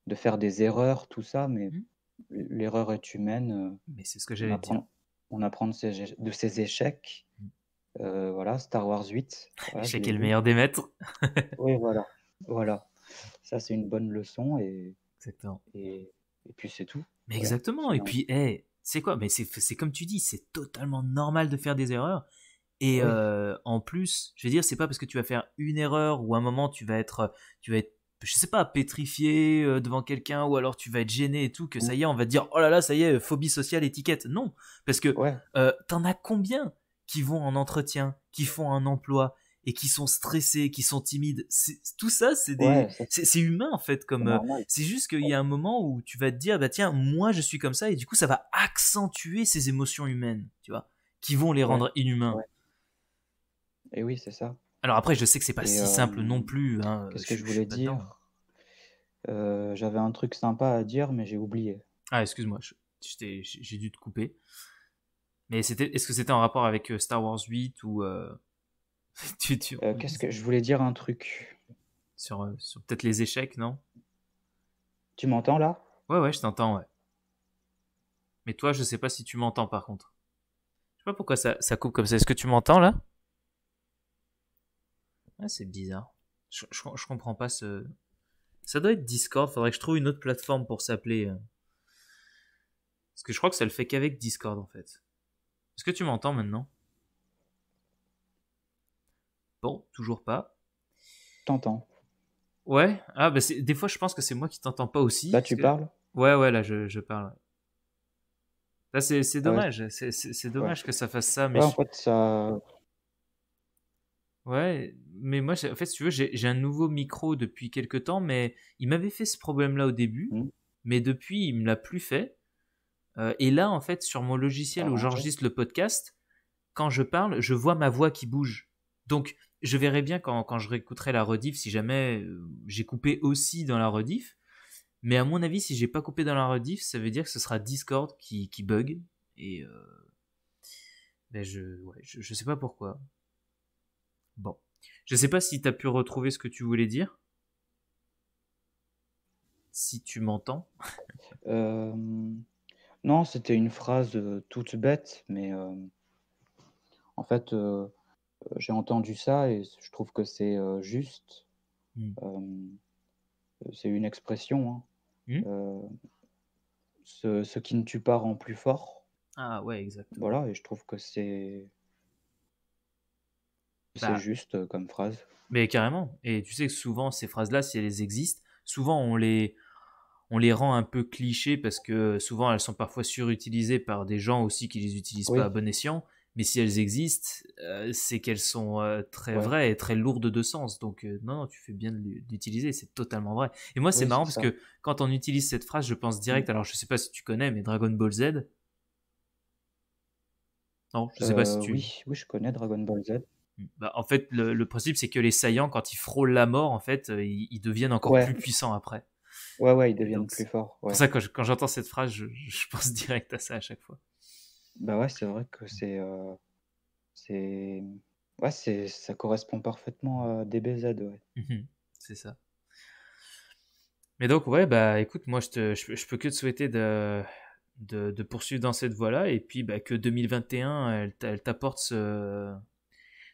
de, faire des erreurs, tout ça, mais mm l'erreur est humaine. Euh, Mais c'est ce que j'allais dire. On apprend de ses, échecs. Mm. Euh, voilà, Star Wars 8. L'échec est le meilleur des maîtres. oui, voilà. Voilà. Ça, c'est une bonne leçon. Et, exactement. Et, puis, c'est tout. Mais exactement. Et puis, eh, c'est quoi Mais c'est comme tu dis, c'est totalement normal de faire des erreurs. Et euh, en plus, je veux dire, c'est pas parce que tu vas faire une erreur ou un moment tu vas être, tu vas être je sais pas, pétrifié euh, devant quelqu'un ou alors tu vas être gêné et tout, que ça y est, on va te dire oh là là, ça y est, phobie sociale, étiquette. Non, parce que ouais. euh, t'en as combien qui vont en entretien, qui font un emploi et qui sont stressés, qui sont timides. Tout ça, c'est c'est humain en fait. Comme c'est euh, juste qu'il y a un moment où tu vas te dire bah tiens, moi je suis comme ça et du coup ça va accentuer ces émotions humaines, tu vois, qui vont les rendre inhumains. Et oui, c'est ça. Alors après, je sais que c'est pas si euh, simple non plus. Hein, qu'est-ce que je, voulais dire euh, J'avais un truc sympa à dire, mais j'ai oublié. Ah, excuse-moi, j'ai dû te couper. Mais est-ce que c'était en rapport avec euh, Star Wars 8 ou. Qu'est-ce que je voulais dire un truc Sur, peut-être les échecs, non Tu m'entends là Ouais, ouais, je t'entends, ouais. Mais toi, je sais pas si tu m'entends par contre. Je sais pas pourquoi ça, ça coupe comme ça. Est-ce que tu m'entends là ah, c'est bizarre. Je, comprends pas ce. Ça doit être Discord. Faudrait que je trouve une autre plateforme pour s'appeler. Euh. Parce que je crois que ça le fait qu'avec Discord en fait. Est-ce que tu m'entends maintenant Bon, toujours pas. T'entends. Ouais. Ah bah, des fois je pense que c'est moi qui t'entends pas aussi. Là tu parles. Ouais ouais là je, parle. Là c'est ah dommage. C'est dommage que ça fasse ça. Mais ça Ouais, mais moi, en fait, si tu veux, j'ai un nouveau micro depuis quelques temps, mais il m'avait fait ce problème-là au début, mmh. mais depuis, il me l'a plus fait. Euh, et là, en fait, sur mon logiciel où j'enregistre le podcast, quand je parle, je vois ma voix qui bouge. Donc, je verrai bien quand, je réécouterai la rediff si jamais euh, j'ai coupé aussi dans la rediff. Mais à mon avis, si j'ai pas coupé dans la rediff, ça veut dire que ce sera Discord qui, qui bug. Et euh, ben, je, ne sais pas pourquoi. Bon. Je ne sais pas si tu as pu retrouver ce que tu voulais dire. Si tu m'entends. Euh, non, c'était une phrase euh, toute bête, mais euh, en fait, j'ai entendu ça et je trouve que c'est juste. Hmm. c'est une expression. Hein. Hmm. Ce, ce, qui ne tue pas rend plus fort. Ah ouais, exactement. Voilà, et je trouve que c'est c'est bah juste euh, comme phrase. Mais carrément. Et tu sais que souvent, ces phrases-là, si elles existent, souvent on les, on les rend un peu clichés parce que souvent elles sont parfois surutilisées par des gens aussi qui les utilisent pas à bon escient. Mais si elles existent, euh, c'est qu'elles sont euh, très vraies et très lourdes de sens. Donc non, tu fais bien d'utiliser. c'est totalement vrai. Et moi, c'est marrant parce que quand on utilise cette phrase, je pense direct. Mmh. Alors je sais pas si tu connais, mais Dragon Ball Z. Non, je sais pas si tu. Oui, oui, je connais Dragon Ball Z. Bah, en fait, le, principe, c'est que les saillants, quand ils frôlent la mort, en fait, euh, ils, deviennent encore plus puissants après. Ouais, ouais, ils deviennent plus forts. Ouais. ça, quand, quand j'entends cette phrase, je, pense direct à ça à chaque fois. Bah ouais, c'est vrai que c'est. Euh, c'est. Ouais, c'est, ça correspond parfaitement à DBZ, ouais. Mhm, c'est ça. Mais donc, ouais, bah écoute, moi, je, te, je, peux que te souhaiter de, de, de poursuivre dans cette voie-là et puis bah, que 2021, elle, elle t'apporte ce,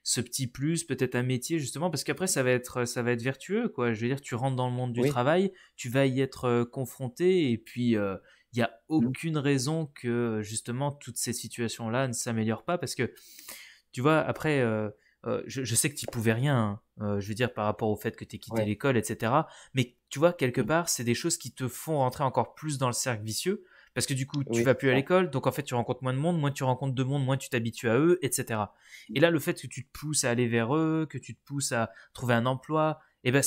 ce petit plus, peut-être un métier justement, parce qu'après ça va être ça va être vertueux quoi. Je veux dire, tu rentres dans le monde du travail, tu vas y être euh, confronté et puis il euh, y n'y a mmh aucune raison que justement toutes ces situations là ne s'améliorent pas parce que tu vois après. Euh, je, sais que tu pouvais rien, hein, je veux dire, par rapport au fait que tu es quitté l'école, etc. Mais tu vois, quelque mmh. part, c'est des choses qui te font rentrer encore plus dans le cercle vicieux parce que du coup, tu vas plus à l'école, donc en fait, tu rencontres moins de monde, moins tu rencontres de monde, moins tu t'habitues à eux, etc. Et là, le fait que tu te pousses à aller vers eux, que tu te pousses à trouver un emploi, eh ben,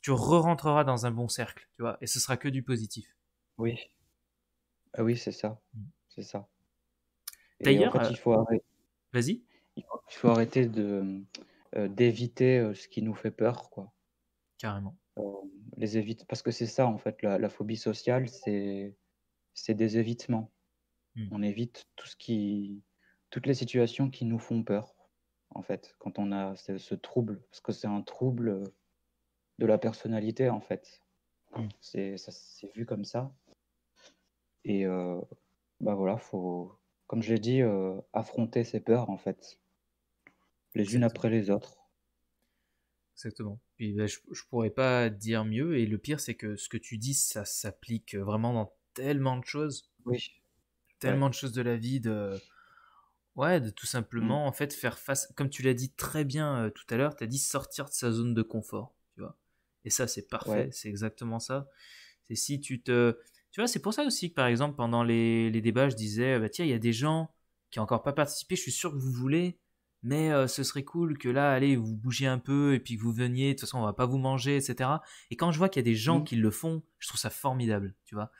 tu re-rentreras dans un bon cercle, tu vois, et ce sera que du positif. Oui. Ah oui, c'est ça. Mmh. C'est ça. D'ailleurs, euh, il faut arrêter. Vas-y. Il faut, arrêter de euh, d'éviter euh, ce qui nous fait peur, quoi. Carrément. les évite parce que c'est ça en fait la phobie sociale, c'est c'est des évitements. Hmm. On évite tout ce qui, toutes les situations qui nous font peur, en fait, quand on a ce, trouble, parce que c'est un trouble de la personnalité, en fait. Hmm. C'est, vu comme ça. Et euh, bah voilà, faut, comme je l'ai dit, euh, affronter ses peurs, en fait, les unes après les autres. Exactement. Puis, bah, je, je pourrais pas dire mieux. Et le pire, c'est que ce que tu dis, ça s'applique vraiment dans tellement de choses. Oui. Tellement de choses de la vie, de. Ouais, de tout simplement, mm. en fait, faire face. Comme tu l'as dit très bien euh, tout à l'heure, tu as dit sortir de sa zone de confort, tu vois. Et ça, c'est parfait, c'est exactement ça. C'est si tu te. Tu vois, c'est pour ça aussi que, par exemple, pendant les, les débats, je disais, bah, tiens, il y a des gens qui n'ont encore pas participé, je suis sûr que vous voulez, mais euh, ce serait cool que là, allez, vous bougiez un peu et puis que vous veniez, de toute façon, on va pas vous manger, etc. Et quand je vois qu'il y a des gens mm. qui le font, je trouve ça formidable, tu vois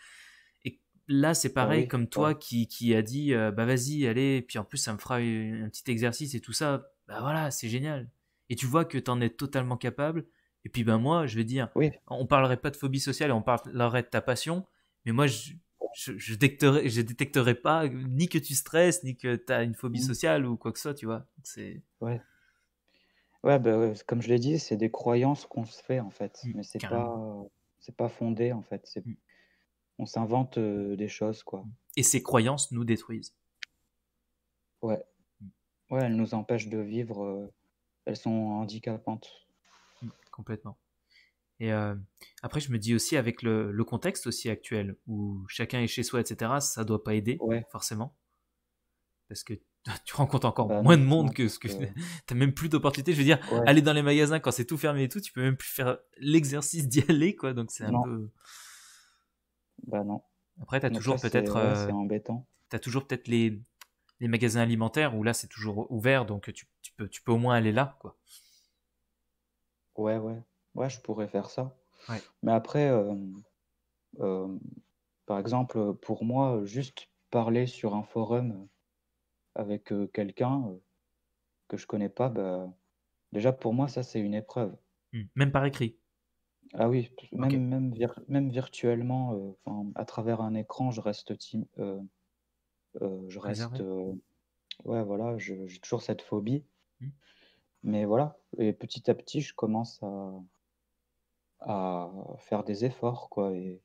là, c'est ah pareil comme toi qui, qui, a dit euh, bah vas-y, allez, puis en plus, ça me fera un petit exercice et tout ça. Bah voilà, c'est génial. Et tu vois que tu en es totalement capable. Et puis, ben moi, je vais dire, oui. on parlerait pas de phobie sociale on parlerait de ta passion, mais moi, je, je, je, détecterai, pas ni que tu stresses, ni que tu as une phobie mmh. sociale ou quoi que ce soit, tu vois. Ouais. Bah, ouais, comme je l'ai dit, c'est des croyances qu'on se fait en fait, mmh, mais c'est pas, c'est pas fondé en fait. C'est mmh on s'invente euh, des choses, quoi. Et ces croyances nous détruisent. Ouais. Ouais, elles nous empêchent de vivre. Euh, elles sont handicapantes. Mm, complètement. Et euh, après, je me dis aussi avec le, contexte aussi actuel où chacun est chez soi, etc. Ça doit pas aider forcément, parce que tu rencontres encore bah, moins de monde que ce que Tu t'as même plus d'opportunités. Je veux dire, aller dans les magasins quand c'est tout fermé et tout, tu peux même plus faire l'exercice d'y aller, quoi. Donc c'est un peu. Bah non. Après, tu as, euh, toujours peut-être. embêtant. toujours peut-être les, magasins alimentaires où là, c'est toujours ouvert, donc tu, peux, tu peux au moins aller là, quoi. Ouais, ouais. Ouais, je pourrais faire ça. Mais après, euh, euh, par exemple, pour moi, juste parler sur un forum avec quelqu'un que je connais pas, bah, déjà pour moi, ça, c'est une épreuve. Hmm. Même par écrit. Ah oui, même, même, virtuellement, euh, à travers un écran, je reste tim- euh, euh, je reste ouais voilà, j'ai toujours cette phobie. Mmh. Mais voilà, et petit à petit, je commence à, à faire des efforts, quoi. Et,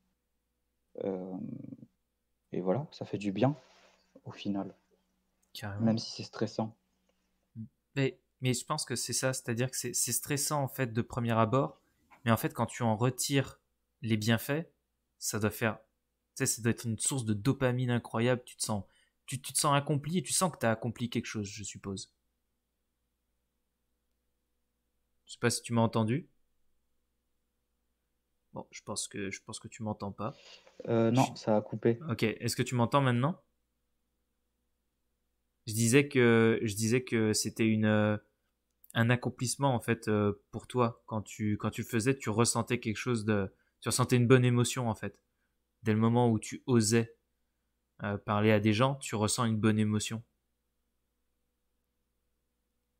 et voilà, ça fait du bien au final, même si c'est stressant. Mmh. Mais, mais je pense que c'est ça, c'est-à-dire que c'est stressant en fait de premier abord, mais en fait, quand tu en retires les bienfaits, ça doit faire, tu sais, ça doit être une source de dopamine incroyable. Tu te sens, tu, te sens accompli et tu sens que tu as accompli quelque chose, je suppose. Je sais pas si tu m'as entendu. Bon, je pense que, je pense que tu m'entends pas. Euh, non, ça a coupé. Ok, est-ce que tu m'entends maintenant Je disais que, je disais que c'était une euh, un accomplissement en fait euh, pour toi quand tu quand tu le faisais tu ressentais quelque chose de tu ressentais une bonne émotion en fait dès le moment où tu osais euh, parler à des gens tu ressens une bonne émotion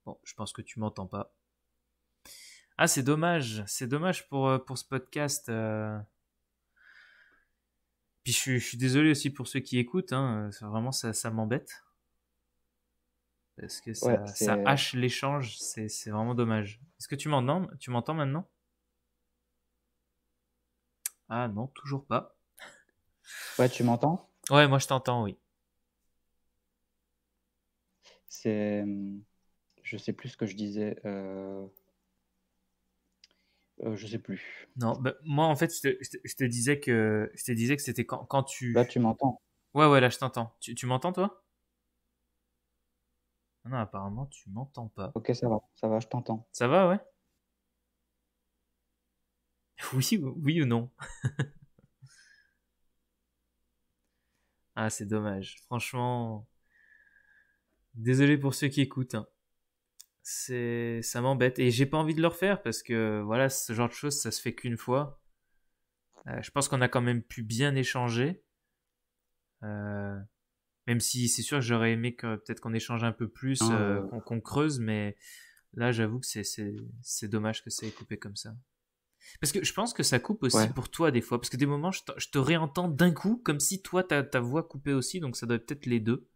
bon je pense que tu m'entends pas ah c'est dommage c'est dommage pour euh, pour ce podcast puis je, suis désolé aussi pour ceux qui écoutent hein. vraiment ça m'embête parce que ça, hache l'échange, c'est vraiment dommage. Est-ce que tu m'entends Tu m'entends maintenant Ah non, toujours pas. Ouais, tu m'entends Ouais, moi je t'entends, oui. C'est, hum, je sais plus ce que je disais. Euh, euh, je sais plus. Non, bah, moi en fait, je te, disais que je te disais que c'était quand, quand tu. Là, tu m'entends. Ouais, ouais, là, je t'entends. tu m'entends, toi non, apparemment, tu m'entends pas. Ok, ça va, ça va, je t'entends. Ça va, ouais Oui, oui ou non Ah, c'est dommage. Franchement, désolé pour ceux qui écoutent. Hein. C'est, ça m'embête et j'ai pas envie de le refaire parce que voilà, ce genre de choses, ça se fait qu'une fois. Euh, je pense qu'on a quand même pu bien échanger. Euh... Même si c'est sûr j'aurais aimé que peut-être qu'on échange un peu plus, ah, euh, qu'on creuse, mais là j'avoue que c'est dommage que ça ait coupé comme ça. Parce que je pense que ça coupe aussi pour toi des fois, parce que des moments je, te réentends d'un coup, comme si toi ta voix coupée aussi, donc ça doit être peut-être les deux.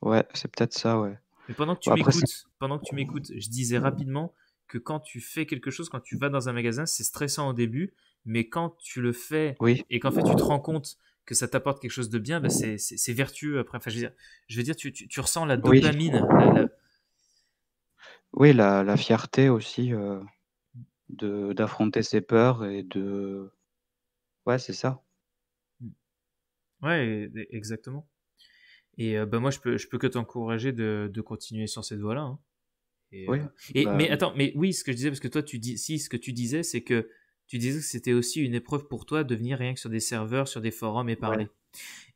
Ouais, c'est peut-être ça, ouais. Mais pendant que tu m'écoutes, pendant que tu m'écoutes, je disais rapidement que quand tu fais quelque chose, quand tu vas dans un magasin, c'est stressant au début, mais quand tu le fais et qu'en fait tu te rends compte que ça t'apporte quelque chose de bien, bah, c'est, vertueux après. Enfin, je veux dire, je veux dire tu, tu, ressens la dopamine. Oui, la, fierté aussi euh, d'affronter ses peurs et de. Ouais, c'est ça. Mm. Ouais, e-, exactement. Et ben moi, je peux, je peux que t'encourager de, de, continuer sur cette voie-là. Hein. Et, oui, euh, et bah Mais attends, mais oui, ce que je disais, parce que toi, tu dis, si ce que tu disais, c'est que tu disais que c'était aussi une épreuve pour toi de venir rien que sur des serveurs, sur des forums et parler.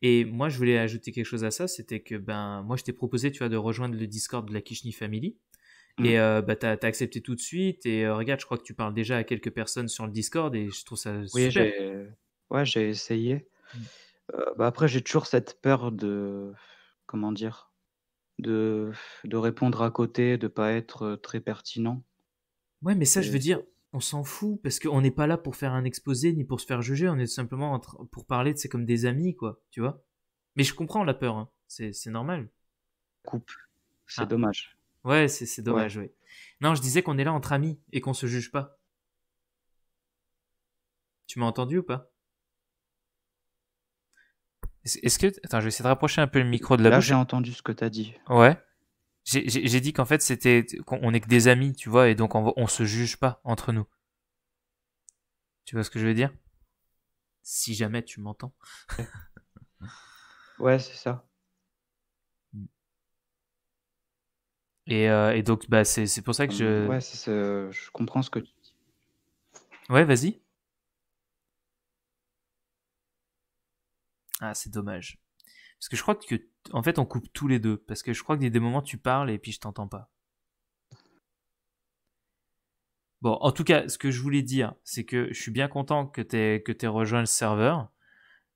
Et moi, je voulais ajouter quelque chose à ça, c'était que ben, moi, je t'ai proposé, tu vois, de rejoindre le Discord de la Kishni Family. Mm. Et euh, bah, tu as, accepté tout de suite. Et euh, regarde, je crois que tu parles déjà à quelques personnes sur le Discord et je trouve ça oui, super. Ouais, j'ai essayé. Mm. Euh, bah, après, j'ai toujours cette peur de. Comment dire de, de répondre à côté, de pas être très pertinent. Ouais, mais ça, je veux dire, on s'en fout parce qu'on n'est pas là pour faire un exposé ni pour se faire juger, on est simplement pour parler, c'est comme des amis, quoi, tu vois. Mais je comprends la peur, hein. c'est, normal. Coupe, ah. c'est dommage. Ouais, c'est, dommage, ouais. Non, je disais qu'on est là entre amis et qu'on se juge pas. Tu m'as entendu ou pas Est-ce que. Attends, je vais essayer de rapprocher un peu le micro de la là, Là, j'ai entendu ce que t'as dit. Ouais. J'ai dit qu'en fait, c'était qu'on est que des amis, tu vois, et donc on, on se juge pas entre nous. Tu vois ce que je veux dire Si jamais tu m'entends. ouais, c'est ça. Mm. Et, euh, et, donc, bah, c'est pour ça que je. Ouais, je comprends ce que tu dis. Ouais, vas-y. Ah, c'est dommage. Parce que je crois que en fait, on coupe tous les deux parce que je crois qu'il y a des moments tu parles et puis je t'entends pas. Bon, en tout cas, ce que je voulais dire, c'est que je suis bien content que tu que aies rejoint le serveur.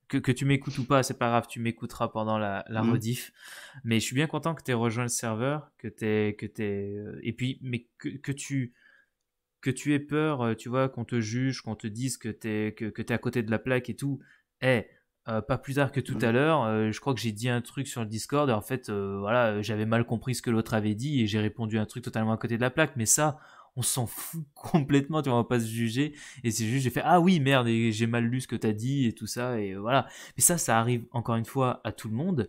Que, tu m'écoutes ou pas, c'est pas grave, tu m'écouteras pendant la, la mm. rediff. Mais je suis bien content que tu aies rejoint le serveur, que tu que t'es, euh, et puis, mais que, tu, que tu aies peur, euh, tu vois, qu'on te juge, qu'on te dise que t'es, que, que t'es à côté de la plaque et tout. Eh, euh, pas plus tard que tout mmh. à l'heure, euh, je crois que j'ai dit un truc sur le Discord. Et en fait, euh, voilà, j'avais mal compris ce que l'autre avait dit et j'ai répondu un truc totalement à côté de la plaque. Mais ça, on s'en fout complètement, tu vois, on va pas se juger. Et c'est juste, j'ai fait ah oui merde, j'ai mal lu ce que t'as dit et tout ça et voilà. Mais ça, ça arrive encore une fois à tout le monde.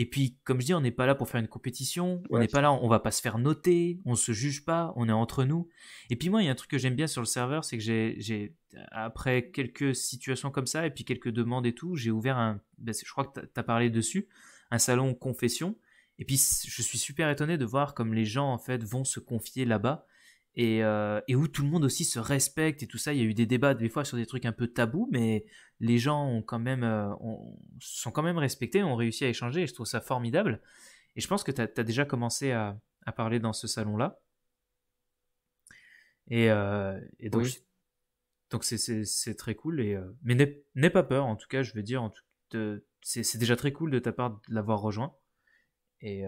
Et puis, comme je dis, on n'est pas là pour faire une compétition, on n'est pas là, on va pas se faire noter, on se juge pas, on est entre nous. Et puis moi, il y a un truc que j'aime bien sur le serveur, c'est que j'ai, après quelques situations comme ça, et puis quelques demandes et tout, j'ai ouvert un, ben, je crois que tu as parlé dessus, un salon confession. Et puis, je suis super étonné de voir comme les gens, en fait, vont se confier là-bas. Euh, et, où tout le monde aussi se respecte et tout ça. Il y a eu des débats des fois sur des trucs un peu tabous, mais les gens ont quand même, euh, sont quand même respectés, ont réussi à échanger et je trouve ça formidable. Et je pense que tu as, déjà commencé à, parler dans ce salon-là. Et, euh, donc, donc c'est très cool. Et, mais n'aie pas peur, en tout cas, je veux dire, c'est déjà très cool de ta part de l'avoir rejoint. Et,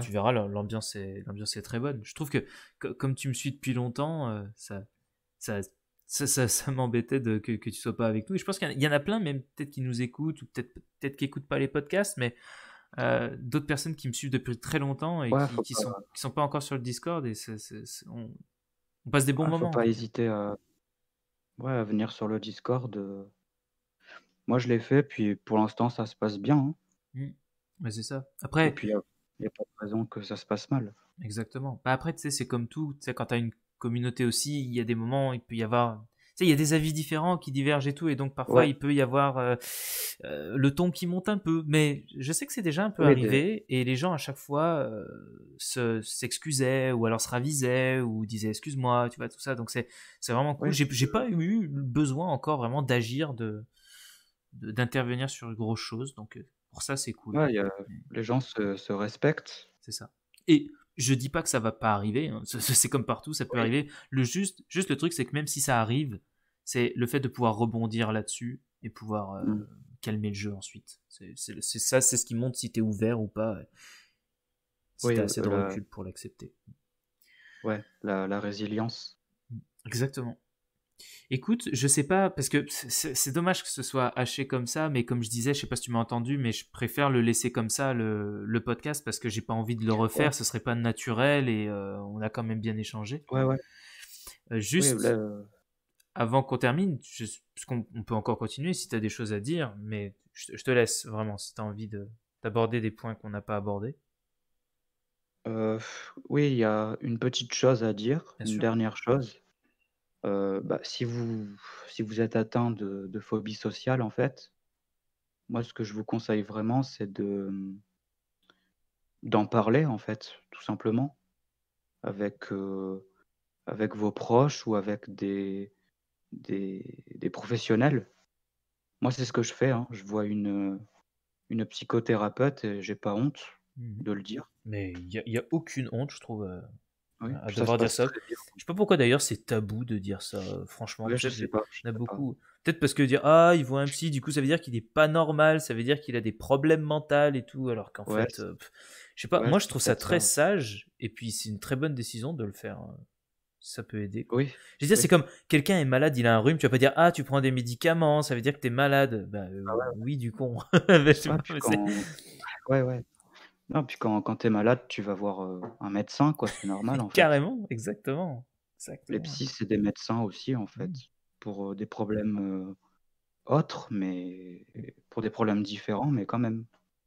tu verras, l'ambiance est, l'ambiance est très bonne. Je trouve que, comme tu me suis depuis longtemps, euh, ça, ça, ça, ça, m'embêtait de, que, que, tu sois pas avec nous. Et je pense qu'il y en a plein, même peut-être qui nous écoutent, ou peut-être, peut-être qui n'écoutent pas les podcasts, mais euh, d'autres personnes qui me suivent depuis très longtemps et qui, qui, sont, qui sont pas encore sur le Discord. Et on, passe des bons ah, moments. Faut pas hésiter à, ouais, à venir sur le Discord. Euh. Moi, je l'ai fait, puis pour l'instant, ça se passe bien. Hein. Mais mmh. c'est ça. Après. Et puis, il n'y a pas de raison que ça se passe mal. Exactement. Bah, après, tu sais, c'est comme tout. Tu sais, quand tu as une communauté aussi, il y a des moments, il peut y avoir. Tu sais, il y a des avis différents qui divergent et tout. Et donc, parfois, il peut y avoir euh, euh, le ton qui monte un peu. Mais je sais que c'est déjà un peu arrivé. Et les gens, à chaque fois, euh, s'excusaient ou alors se ravisaient ou disaient excuse-moi, tu vois, tout ça. Donc, c'est, vraiment cool. J'ai, pas eu besoin encore vraiment d'agir, de, d'intervenir sur une grosse chose. Donc, ça, c'est cool. les gens se, respectent. C'est ça. Et je dis pas que ça va pas arriver. Hein. C'est comme partout, ça peut arriver. Le juste, juste le truc, c'est que même si ça arrive, c'est le fait de pouvoir rebondir là-dessus et pouvoir euh, mm. calmer le jeu ensuite. C'est ça, c'est ce qui montre si tu es ouvert ou pas. Si oui, as euh, assez de recul pour l'accepter. Ouais, la, résilience. Exactement. Écoute, je sais pas, parce que c'est dommage que ce soit haché comme ça, mais comme je disais, je sais pas si tu m'as entendu, mais je préfère le laisser comme ça, le, podcast, parce que j'ai pas envie de le refaire, ce serait pas naturel et euh, on a quand même bien échangé. Ouais, ouais. Euh, juste, euh avant qu'on termine, je, parce qu'on peut encore continuer si tu as des choses à dire, mais je, te laisse vraiment si tu as envie d'aborder des points qu'on n'a pas abordés. oui, il y a une petite chose à dire, une dernière chose euh, bah, si, vous, si vous êtes atteint de, de, phobie sociale, en fait, moi, ce que je vous conseille vraiment, c'est de mmh, d'en parler, en fait, tout simplement, avec, euh, avec vos proches ou avec des, des, professionnels. Moi, c'est ce que je fais. Hein. Je vois une, une psychothérapeute et j'ai pas honte mmh de le dire. Mais il n'y a, aucune honte, je trouve. Euh, à Je sais pas pourquoi d'ailleurs c'est tabou de dire ça, euh, franchement. je beaucoup. Peut-être parce que dire ah il voit un psy, du coup ça veut dire qu'il est pas normal, ça veut dire qu'il a des problèmes mentaux et tout, alors qu'en fait, euh, je sais pas. moi je trouve ça très sage et puis c'est une très bonne décision de le faire. Hein. Ça peut aider. Oui. Je veux dire, c'est comme quelqu'un est malade, il a un rhume, tu vas pas dire ah tu prends des médicaments, ça veut dire que t'es malade. Bah, ah oui du con. ouais ouais. Non, ah, puis quand, quand tu es malade, tu vas voir euh, un médecin, quoi, c'est normal en fait. Carrément, exactement. Les psys, c'est des médecins aussi, en fait, mmh. pour euh, des problèmes euh, autres, mais pour des problèmes différents, mais quand même.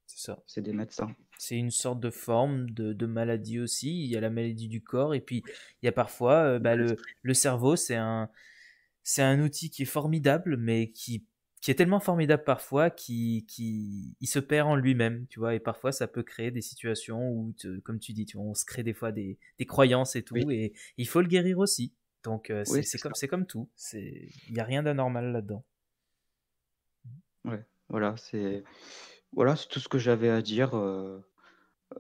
C'est ça. C'est des médecins. C'est une sorte de forme de, maladie aussi. Il y a la maladie du corps, et puis il y a parfois bah, le, le cerveau, c'est un, c'est un outil qui est formidable, mais qui qui est tellement formidable parfois qu'il qui, il se perd en lui-même, tu vois. Et parfois, ça peut créer des situations où, comme tu dis, tu on se crée des fois des, des croyances et tout. Et il faut le guérir aussi. Donc, euh, c'est comme comme, comme tout. Il n'y a rien d'anormal là-dedans. Ouais, voilà, c'est voilà, tout ce que j'avais à dire. Euh, euh,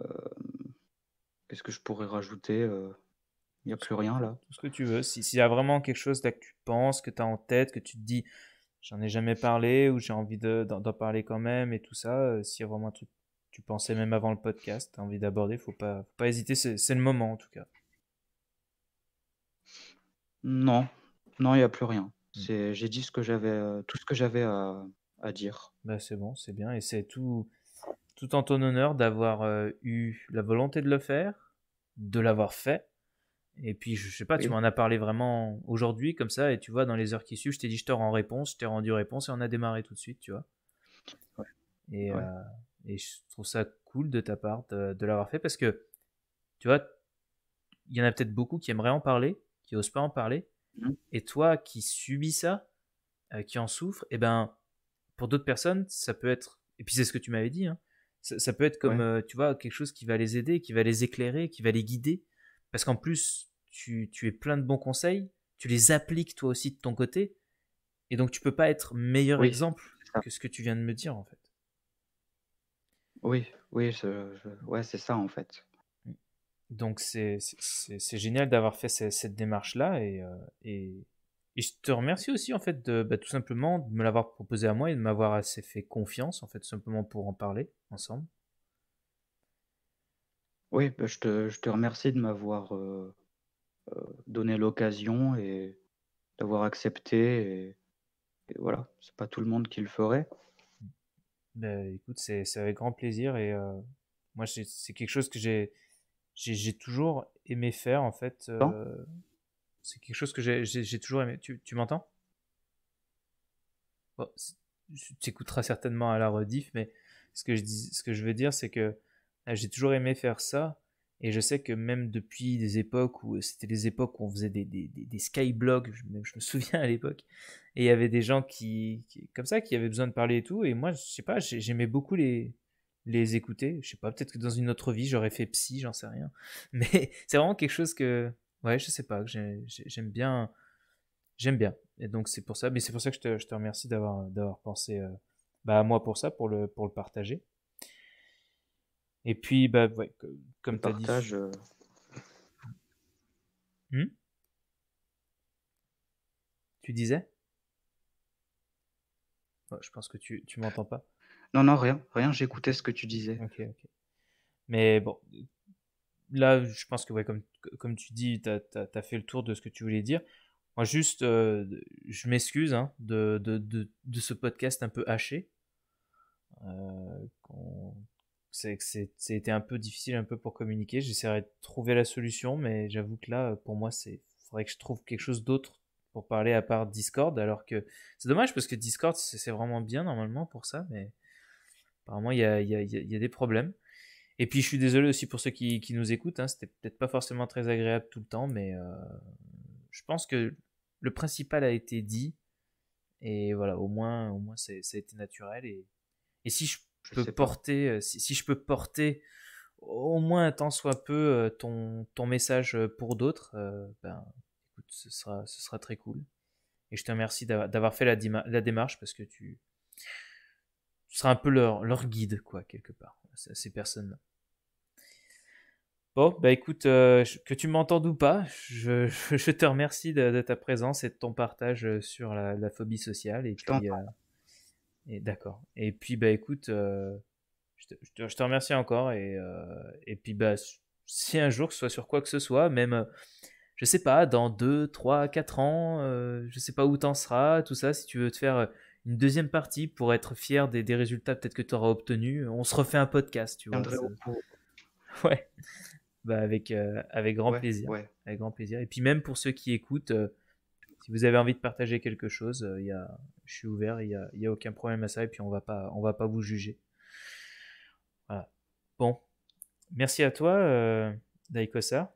quest ce que je pourrais rajouter il n'y a plus rien là. Tout ce que tu veux. S'il y a vraiment quelque chose que tu penses, que tu as en tête, que tu te dis, j'en ai jamais parlé ou j'ai envie d'en parler quand même et tout ça. Euh, si vraiment tu pensais même avant le podcast, tu as envie d'aborder, faut pas, faut pas hésiter, c'est le moment en tout cas. Non, non, il n'y a plus rien. Hmm. J'ai dit ce que j'avais, euh, tout ce que j'avais à, dire. Bah c'est bon, c'est bien, et c'est tout, tout en ton honneur d'avoir euh, eu la volonté de le faire, de l'avoir fait, et puis, je sais pas, tu m'en as parlé vraiment aujourd'hui, comme ça, et tu vois, dans les heures qui suivent, je t'ai dit, je te en réponse, je t'ai rendu réponse, et on a démarré tout de suite, tu vois. Euh, et, je trouve ça cool de ta part euh, de, l'avoir fait, parce que, tu vois, il y en a peut-être beaucoup qui aimeraient en parler, qui osent pas en parler, mmh. et toi qui subis ça, euh, qui en souffre, et eh ben, pour d'autres personnes, ça peut être, et puis c'est ce que tu m'avais dit, hein, ça, peut être comme, tu vois, quelque chose qui va les aider, qui va les éclairer, qui va les guider parce qu'en plus, tu, es plein de bons conseils, tu les appliques toi aussi de ton côté, et donc tu peux pas être meilleur exemple que ce que tu viens de me dire en fait. Oui, oui, je, ouais, c'est ça en fait. Donc c'est génial d'avoir fait cette, démarche-là euh, et, je te remercie aussi en fait de bah, tout simplement de me l'avoir proposé à moi et de m'avoir assez fait confiance en fait simplement pour en parler ensemble. Oui, bah, je te, remercie de m'avoir euh, euh, donné l'occasion et d'avoir accepté. Et, voilà, c'est pas tout le monde qui le ferait. Ben, écoute, c'est avec grand plaisir et euh, moi, c'est quelque chose que j'ai j'ai toujours aimé faire en fait. c'est quelque chose que j'ai toujours aimé. Tu, m'entends Tu écouteras certainement à la rediff, mais ce que je, dis, ce que je veux dire, c'est que ah, j'ai toujours aimé faire ça. Et je sais que même depuis des époques où c'était les époques où on faisait des, des, des, skyblogs, je, me souviens à l'époque, et il y avait des gens qui, comme ça, qui avaient besoin de parler et tout. Et moi, je sais pas, j'aimais beaucoup les, les écouter. Je sais pas, peut-être que dans une autre vie, j'aurais fait psy, j'en sais rien. Mais c'est vraiment quelque chose que, ouais, je sais pas, que j'aime bien. J'aime bien. Et donc, c'est pour ça, mais c'est pour ça que je te, remercie d'avoir pensé euh, bah, à moi pour ça, pour le, pour le partager. Et puis, bah, ouais, comme tu as dit. Euh. Hmm? tu disais Je pense que tu, tu m'entends pas. Non, non, rien. Rien, j'écoutais ce que tu disais. Ok, ok. Mais bon, là, je pense que, ouais, comme, comme tu dis, tu as, fait le tour de ce que tu voulais dire. Moi, juste, euh, je m'excuse hein, de, de, de, de, ce podcast un peu haché. Euh, c'est que c'était un peu difficile un peu pour communiquer. J'essaierai de trouver la solution, mais j'avoue que là, euh, pour moi, c'est faudrait que je trouve quelque chose d'autre pour parler à part Discord, alors que c'est dommage parce que Discord, c'est vraiment bien normalement pour ça, mais apparemment, il y a, y, a, y a, des problèmes. Et puis, je suis désolé aussi pour ceux qui, qui nous écoutent, hein, c'était peut-être pas forcément très agréable tout le temps, mais euh, je pense que le principal a été dit, et voilà, au moins, au moins ça a été naturel, et, et si je je peux porter, euh, si, je peux porter au moins un temps soit peu euh, ton, ton message euh, pour d'autres, ben, ce sera, ce sera très cool. Et je te remercie d'avoir fait la, démarche parce que tu, seras un peu leur, leur guide, quoi, quelque part, ces personnes-là. Bon, bah écoute, que tu m'entendes ou pas, je, te remercie de, ta présence et de ton partage sur la, la phobie sociale. Et puis, et d'accord. Et puis bah écoute, euh, je, te, je, te, remercie encore et, euh, et puis bah si un jour que ce soit sur quoi que ce soit, même euh, je sais pas dans 2, 3, 4 ans, je sais pas où t'en seras, tout ça, si tu veux te faire une deuxième partie pour être fier des, des résultats peut-être que tu auras obtenu on se refait un podcast, tu vois. Ouais. bah avec avec grand plaisir. Ouais. Avec grand plaisir. Et puis même pour ceux qui écoutent si vous avez envie de partager quelque chose, euh, il y je suis ouvert, il n'y a, aucun problème à ça, et puis on va pas, on va pas vous juger. Voilà. Bon, merci à toi, euh, Daikosa.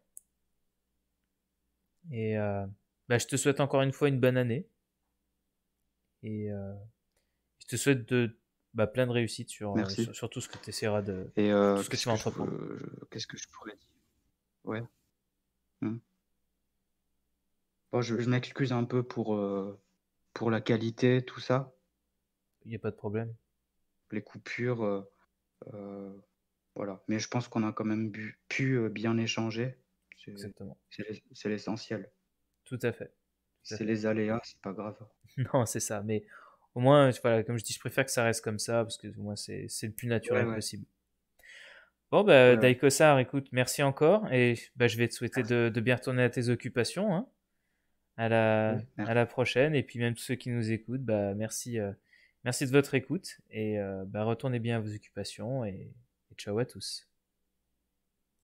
Et euh, bah, je te souhaite encore une fois une bonne année. Et euh, je te souhaite de, bah, plein de réussite sur, sur, tout ce que tu essaieras de. Et Qu'est-ce que je pourrais dire Ouais je, m'excuse un peu pour, euh, pour la qualité, tout ça. Il n'y a pas de problème. Les coupures, euh, euh, voilà. Mais je pense qu'on a quand même pu bien échanger. Exactement. C'est l'essentiel. Tout à fait. C'est les aléas, c'est pas grave. non, c'est ça. Mais au moins, voilà, comme je dis, je préfère que ça reste comme ça parce que c'est le plus naturel possible. Bon, bah, écoute, merci encore et bah, je vais te souhaiter de, bien retourner à tes occupations. Hein à la, à la prochaine. Et puis même tous ceux qui nous écoutent, bah, merci, euh, merci de votre écoute et euh, bah, retournez bien à vos occupations et, et ciao à tous.